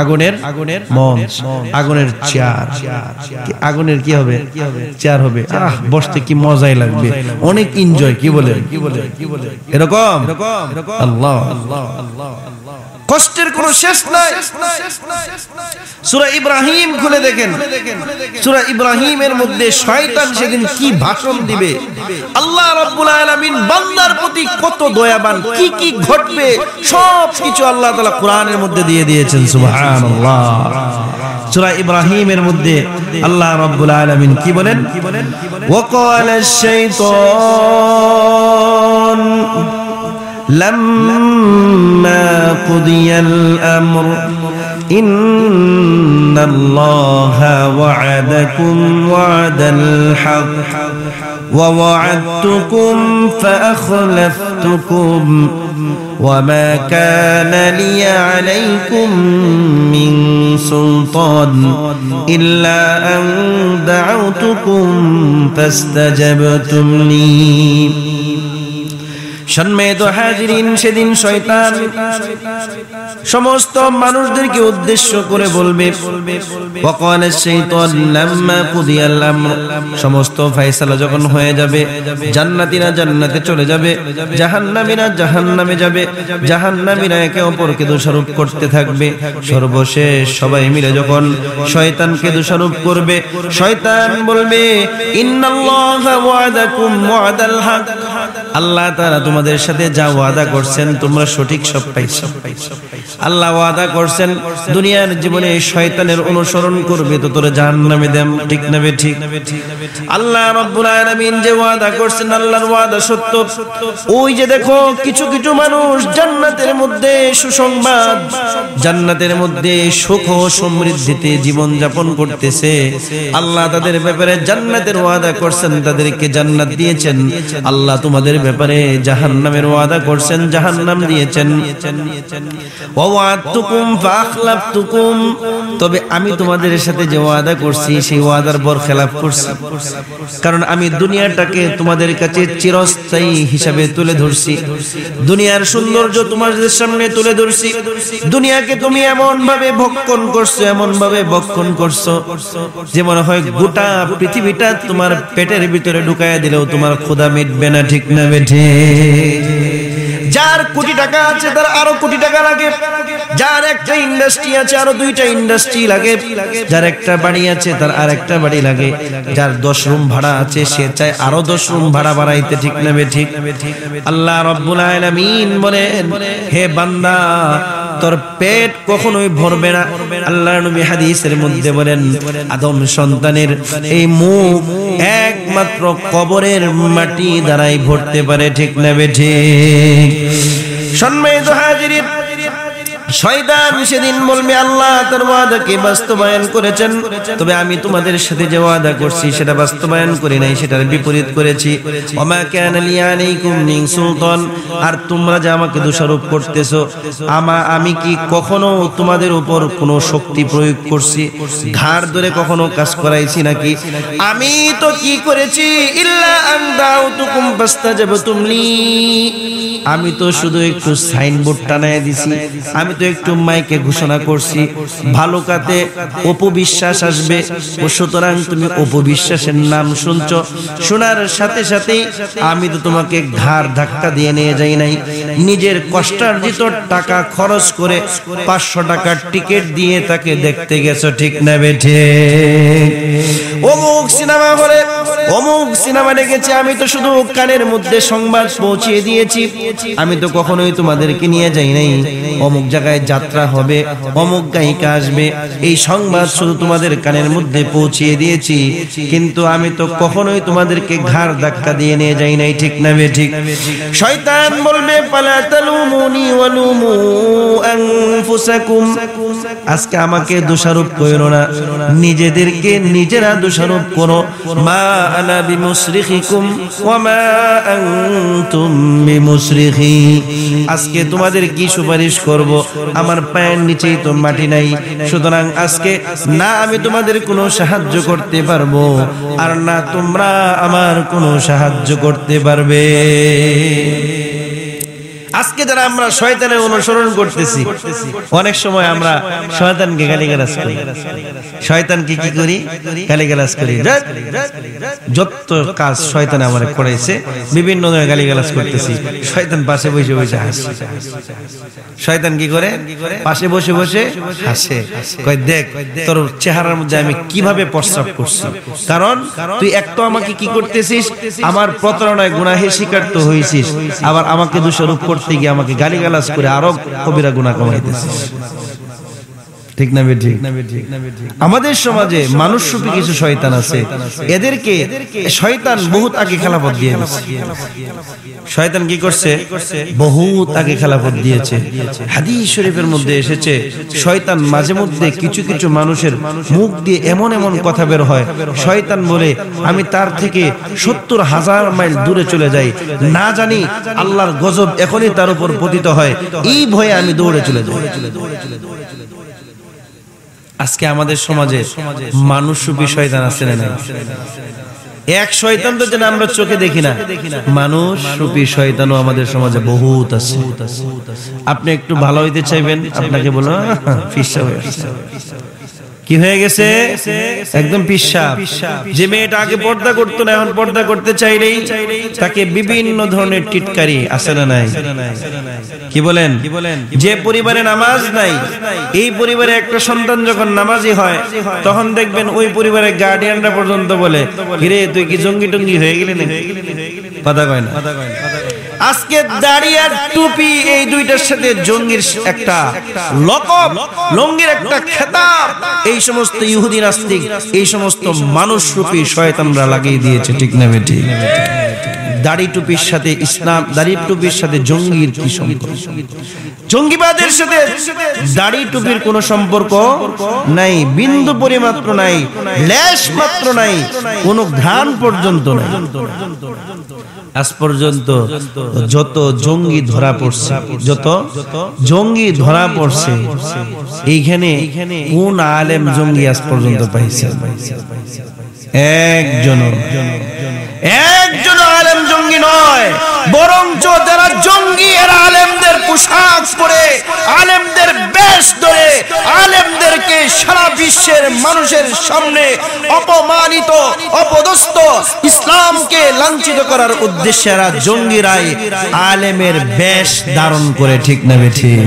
আগুনের আগুনের মঞ্চ আগুনের আগুনের কি হবে চেয়ার হবে আহ বসতে কি মজাই লাগবে অনেক এনজয় কি বলে কি বলে এরকম আল্লাহ আল্লাহ আল্লাহ আল্লাহ কষ্টের কোন শেষ নাই সুরা ইব্রাহিম খুলে দেখেন সুরা ইব্রাহিমের মধ্যে শয়তান সেদিন কি ভাষণ দিবে আল্লাহ রাব্বুল আলামিন বান্দার প্রতি কত দয়াবান কি কি ঘটবে সব কিছু আল্লাহ তাআলা কোরআনের মধ্যে দিয়ে দিয়েছেন সুবহানাল্লাহ সুরা ইব্রাহিমের মধ্যে আল্লাহ রাব্বুল আলামিন কি বলেন ওয়া ক্বালাশ শাইতান لما قضي الأمر إن الله وعدكم وعد الحق ووعدتكم فأخلفتكم وما كان لي عليكم من سلطان إلا أن دعوتكم فاستجبتم لي সমস্ত মানুষদেরকে উদ্দেশ্য করে বলবে বকওয়ানের সেই সমস্ত যখন হয়ে যাবে জান্নাতে চলে যাবে জাহান্নামে যাবে জাহান্নামিরা একে অপরকে দোষারোপ করতে থাকবে সর্বশেষ সবাই মিলে যখন শয়তানকে দোষারোপ করবে শয়তান বলবে ইন্নাল্লাহা ওয়াদাকুম ওয়াদাল আল্লাহ তারা তোমাদের সাথে যা ওয়াদা করছেন তোমরা সঠিক সব পাইছ আল্লাহ ওয়াদা করছেন দুনিয়ার জীবনে শয়তানের অনুসরণ করবে তো তোরা নামে দেম ঠিক নামে ঠিক আল্লাহ রব্বুল আলামিন যে ওয়াদা করছেন আল্লাহর ওয়াদা সত্য ওই যে দেখো কিছু কিছু মানুষ জান্নাতের মধ্যে সুসংবাদ জান্নাতের মধ্যে সুখ ও সমৃদ্ধিতে জীবন যাপন করতেছে আল্লাহ তাদের ব্যাপারে জান্নাতের ওয়াদা করছেন তাদেরকে জান্নাত দিয়েছেন আল্লাহ তোমার আমাদের ব্যাপারে জাহান নামের ওয়াদা করছেন জাহান নাম দিয়েছেন তবে আমি তোমাদের সাথে যে ওয়াদা করছি সেই ওয়াদার বর খেলাফ করছি কারণ আমি দুনিয়াটাকে তোমাদের কাছে চিরস্থায়ী হিসাবে তুলে ধরছি দুনিয়ার সৌন্দর্য তোমাদের সামনে তুলে ধরছি দুনিয়াকে তুমি এমন ভাবে ভক্ষণ করছো এমন ভাবে ভক্ষণ করছো যে মনে হয় গোটা পৃথিবীটা তোমার পেটের ভিতরে ঢুকাইয়া দিলেও তোমার খোদা মিটবে না ঠিক না বেঠে যার কোটি টাকা আছে তার আরো কোটি টাকা লাগে যার একটা ইন্ডাস্ট্রি আছে আরো দুইটা ইন্ডাস্ট্রি লাগে যার একটা বাড়ি আছে তার আর একটা বাড়ি লাগে যার দশ রুম ভাড়া আছে সে চায় আরো দশ রুম ভাড়া বাড়াইতে ঠিক নেবে ঠিক আল্লাহ রব্বুল আলামিন বলেন হে বান্দা তোর পেট কখনোই ভরবে না আল্লাহ নবী হাদিসের মধ্যে বলেন আদম সন্তানের এই মুখ একমাত্র কবরের মাটি দ্বারাই ভরতে পারে ঠিক না বেঠিক সম্মানিত হাজির শয়তান সেদিন বলবে আল্লাহ তোর ওয়াদাকে বাস্তবায়ন করেছেন তবে আমি তোমাদের সাথে যে ওয়াদা করছি সেটা বাস্তবায়ন করি নাই সেটার বিপরীত করেছি ওমা কেন সুলতান আর তোমরা যে আমাকে দোষারোপ করতেছো আমা আমি কি কখনো তোমাদের উপর কোনো শক্তি প্রয়োগ করছি ঘাড় ধরে কখনো কাজ করাইছি নাকি আমি তো কি করেছি ইল্লা আমি তো শুধু একটু সাইনবোর্ড টানায় দিছি আমি তো একটু মাইকে ঘোষণা করছি ভালো কাতে অপবিশ্বাস আসবে ও সুতরাং তুমি অপবিশ্বাসের নাম শুনছ শোনার সাথে সাথেই আমি তো তোমাকে ঘাড় ধাক্কা দিয়ে নিয়ে যাই নাই নিজের কষ্টার্জিত টাকা খরচ করে পাঁচশো টাকার টিকিট দিয়ে তাকে দেখতে গেছো ঠিক না বেঠে অমুক সিনেমা হলে অমুক সিনেমা দেখেছি আমি তো শুধু কানের মধ্যে সংবাদ পৌঁছিয়ে দিয়েছি আমি তো কখনোই তোমাদেরকে নিয়ে যাই নাই অমুক জায়গায় জায়গায় যাত্রা হবে অমুক গায়িকা আসবে এই সংবাদ শুধু তোমাদের কানের মধ্যে পৌঁছিয়ে দিয়েছি কিন্তু আমি তো কখনোই তোমাদেরকে ঘর ধাক্কা দিয়ে নিয়ে যাই নাই ঠিক না বে ঠিক শয়তান বলবে পালা ওয়ালুমু আনফুসাকুম আজকে আমাকে দোষারোপ করো না নিজেদেরকে নিজেরা দোষারোপ করো মা আনা আনতুম আজকে তোমাদের কি সুপারিশ করব আমার পায়ের নিচেই তো মাটি নাই সুতরাং আজকে না আমি তোমাদের কোনো সাহায্য করতে পারবো আর না তোমরা আমার কোনো সাহায্য করতে পারবে আজকে যারা আমরা শয়তানের অনুসরণ করতেছি অনেক সময় আমরা শয়তানকে গালিগালাজ করি শয়তানকে কি করি গালিগালাজ করি যত কাজ শয়তান আমার করেছে বিভিন্ন ধরনের গালিগালাজ করতেছি শয়তান পাশে বসে বসে হাসে শয়তান কি করে পাশে বসে বসে হাসে কয় দেখ তোর চেহারার মধ্যে আমি কিভাবে প্রস্রাব করছি কারণ তুই এক তো আমাকে কি করতেছিস আমার প্রতারণায় গুনাহের শিকার তো হয়েছিস আবার আমাকে দোষারোপ করতে সাথে গিয়ে আমাকে গালিগালাজ করে আরো কবিরা গুণা কমাইতেছিস ঠিক না বেঠি আমাদের সমাজে মানুষ রূপে কিছু শয়তান আছে এদেরকে শয়তান বহুত আগে খেলাফত দিয়ে দিয়েছে শয়তান কি করছে বহুত আগে খেলাফত দিয়েছে হাদিস শরীফের মধ্যে এসেছে শয়তান মাঝে মধ্যে কিছু কিছু মানুষের মুখ দিয়ে এমন এমন কথা বের হয় শয়তান বলে আমি তার থেকে সত্তর হাজার মাইল দূরে চলে যাই না জানি আল্লাহর গজব এখনই তার উপর পতিত হয় এই ভয়ে আমি দৌড়ে চলে যাই আজকে আমাদের সমাজে মানুষ বিষয় দান আছে না এক শয়তান তো যেন আমরা চোখে দেখি না মানুষ রূপী শয়তানও আমাদের সমাজে বহুত আছে আপনি একটু ভালো হইতে চাইবেন আপনাকে বলো ফিসা হয়ে আসছে কি হয়ে গেছে একদম পিসাব যে মেয়েটা আগে পর্দা করতো না এখন পর্দা করতে চাইলেই তাকে বিভিন্ন ধরনের টিটকারি আছে না নাই কি বলেন যে পরিবারে নামাজ নাই এই পরিবারে একটা সন্তান যখন নামাজি হয় তখন দেখবেন ওই পরিবারের গার্ডিয়ানরা পর্যন্ত বলে হিরে তুই কি জঙ্গি টঙ্গি হয়ে গেলি কথা কয় না আজকে দাঁড়িয়ার আর টুপি এই দুইটার সাথে জঙ্গির একটা লকব লঙ্গির একটা খেতাব এই সমস্ত ইহুদি নাস্তিক এই সমস্ত মানুষ রূপী শয়তানরা লাগিয়ে দিয়েছে ঠিক না বেটি দাড়ি টুপির সাথে ইসলাম দাড়ি টুপির সাথে জঙ্গির কি সম্পর্ক জঙ্গিবাদের সাথে দাড়ি টুপির কোন সম্পর্ক নাই বিন্দু পরিমাত্র নাই লেশ মাত্র নাই কোনো ঘ্রাণ পর্যন্ত নাই আজ পর্যন্ত যত জঙ্গি ধরা পড়ছে যত জঙ্গি ধরা পড়ছে এইখানে কোন আলেম জঙ্গি আজ পর্যন্ত পাইছে একজন একজন আলেম জঙ্গি নয় বরঞ্চ যারা জঙ্গি এরা আলেমদের পোশাক পরে আলেমদের বেশ ধরে আলেমদেরকে সারা বিশ্বের মানুষের সামনে অপমানিত অপদস্থ ইসলামকে লাঞ্ছিত করার উদ্দেশ্যে এরা জঙ্গিরাই আলেমের বেশ ধারণ করে ঠিক নেবে ঠিক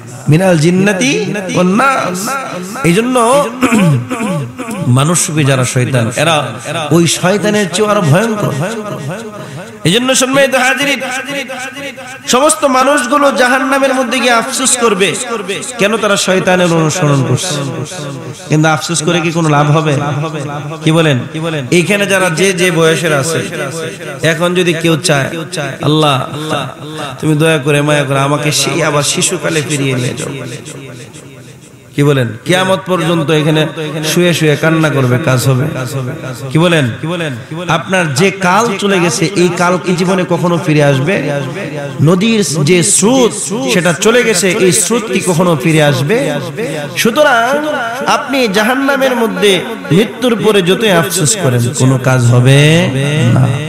মিনাল জিন্নাতি এই জন্য মানুষ যারা শয়তান এরা ওই শয়তানের চেয়ে আরো ভয়ঙ্কর ভয়ঙ্কর ভয়ঙ্কর এই জন্য সমস্ত মানুষগুলো জাহান নামের মধ্যে গিয়ে আফসুস করবে কেন তারা শয়তানের অনুসরণ করছে কিন্তু আফসুস করে কি কোনো লাভ হবে কি বলেন এইখানে যারা যে যে বয়সের আছে এখন যদি কেউ চায় আল্লাহ তুমি দয়া করে মায়া করে আমাকে সেই আবার শিশুকালে ফিরিয়ে নিয়ে যাও কি বলেন কিয়ামত পর্যন্ত এখানে শুয়ে শুয়ে কান্না করবে কাজ হবে কি বলেন কি বলেন আপনার যে কাল চলে গেছে এই কাল কি জীবনে কখনো ফিরে আসবে নদীর যে স্রোত সেটা চলে গেছে এই স্রোত কি কখনো ফিরে আসবে সুতরাং আপনি জাহান্নামের মধ্যে মৃত্যুর পরে যতই আফসোস করেন কোনো কাজ হবে না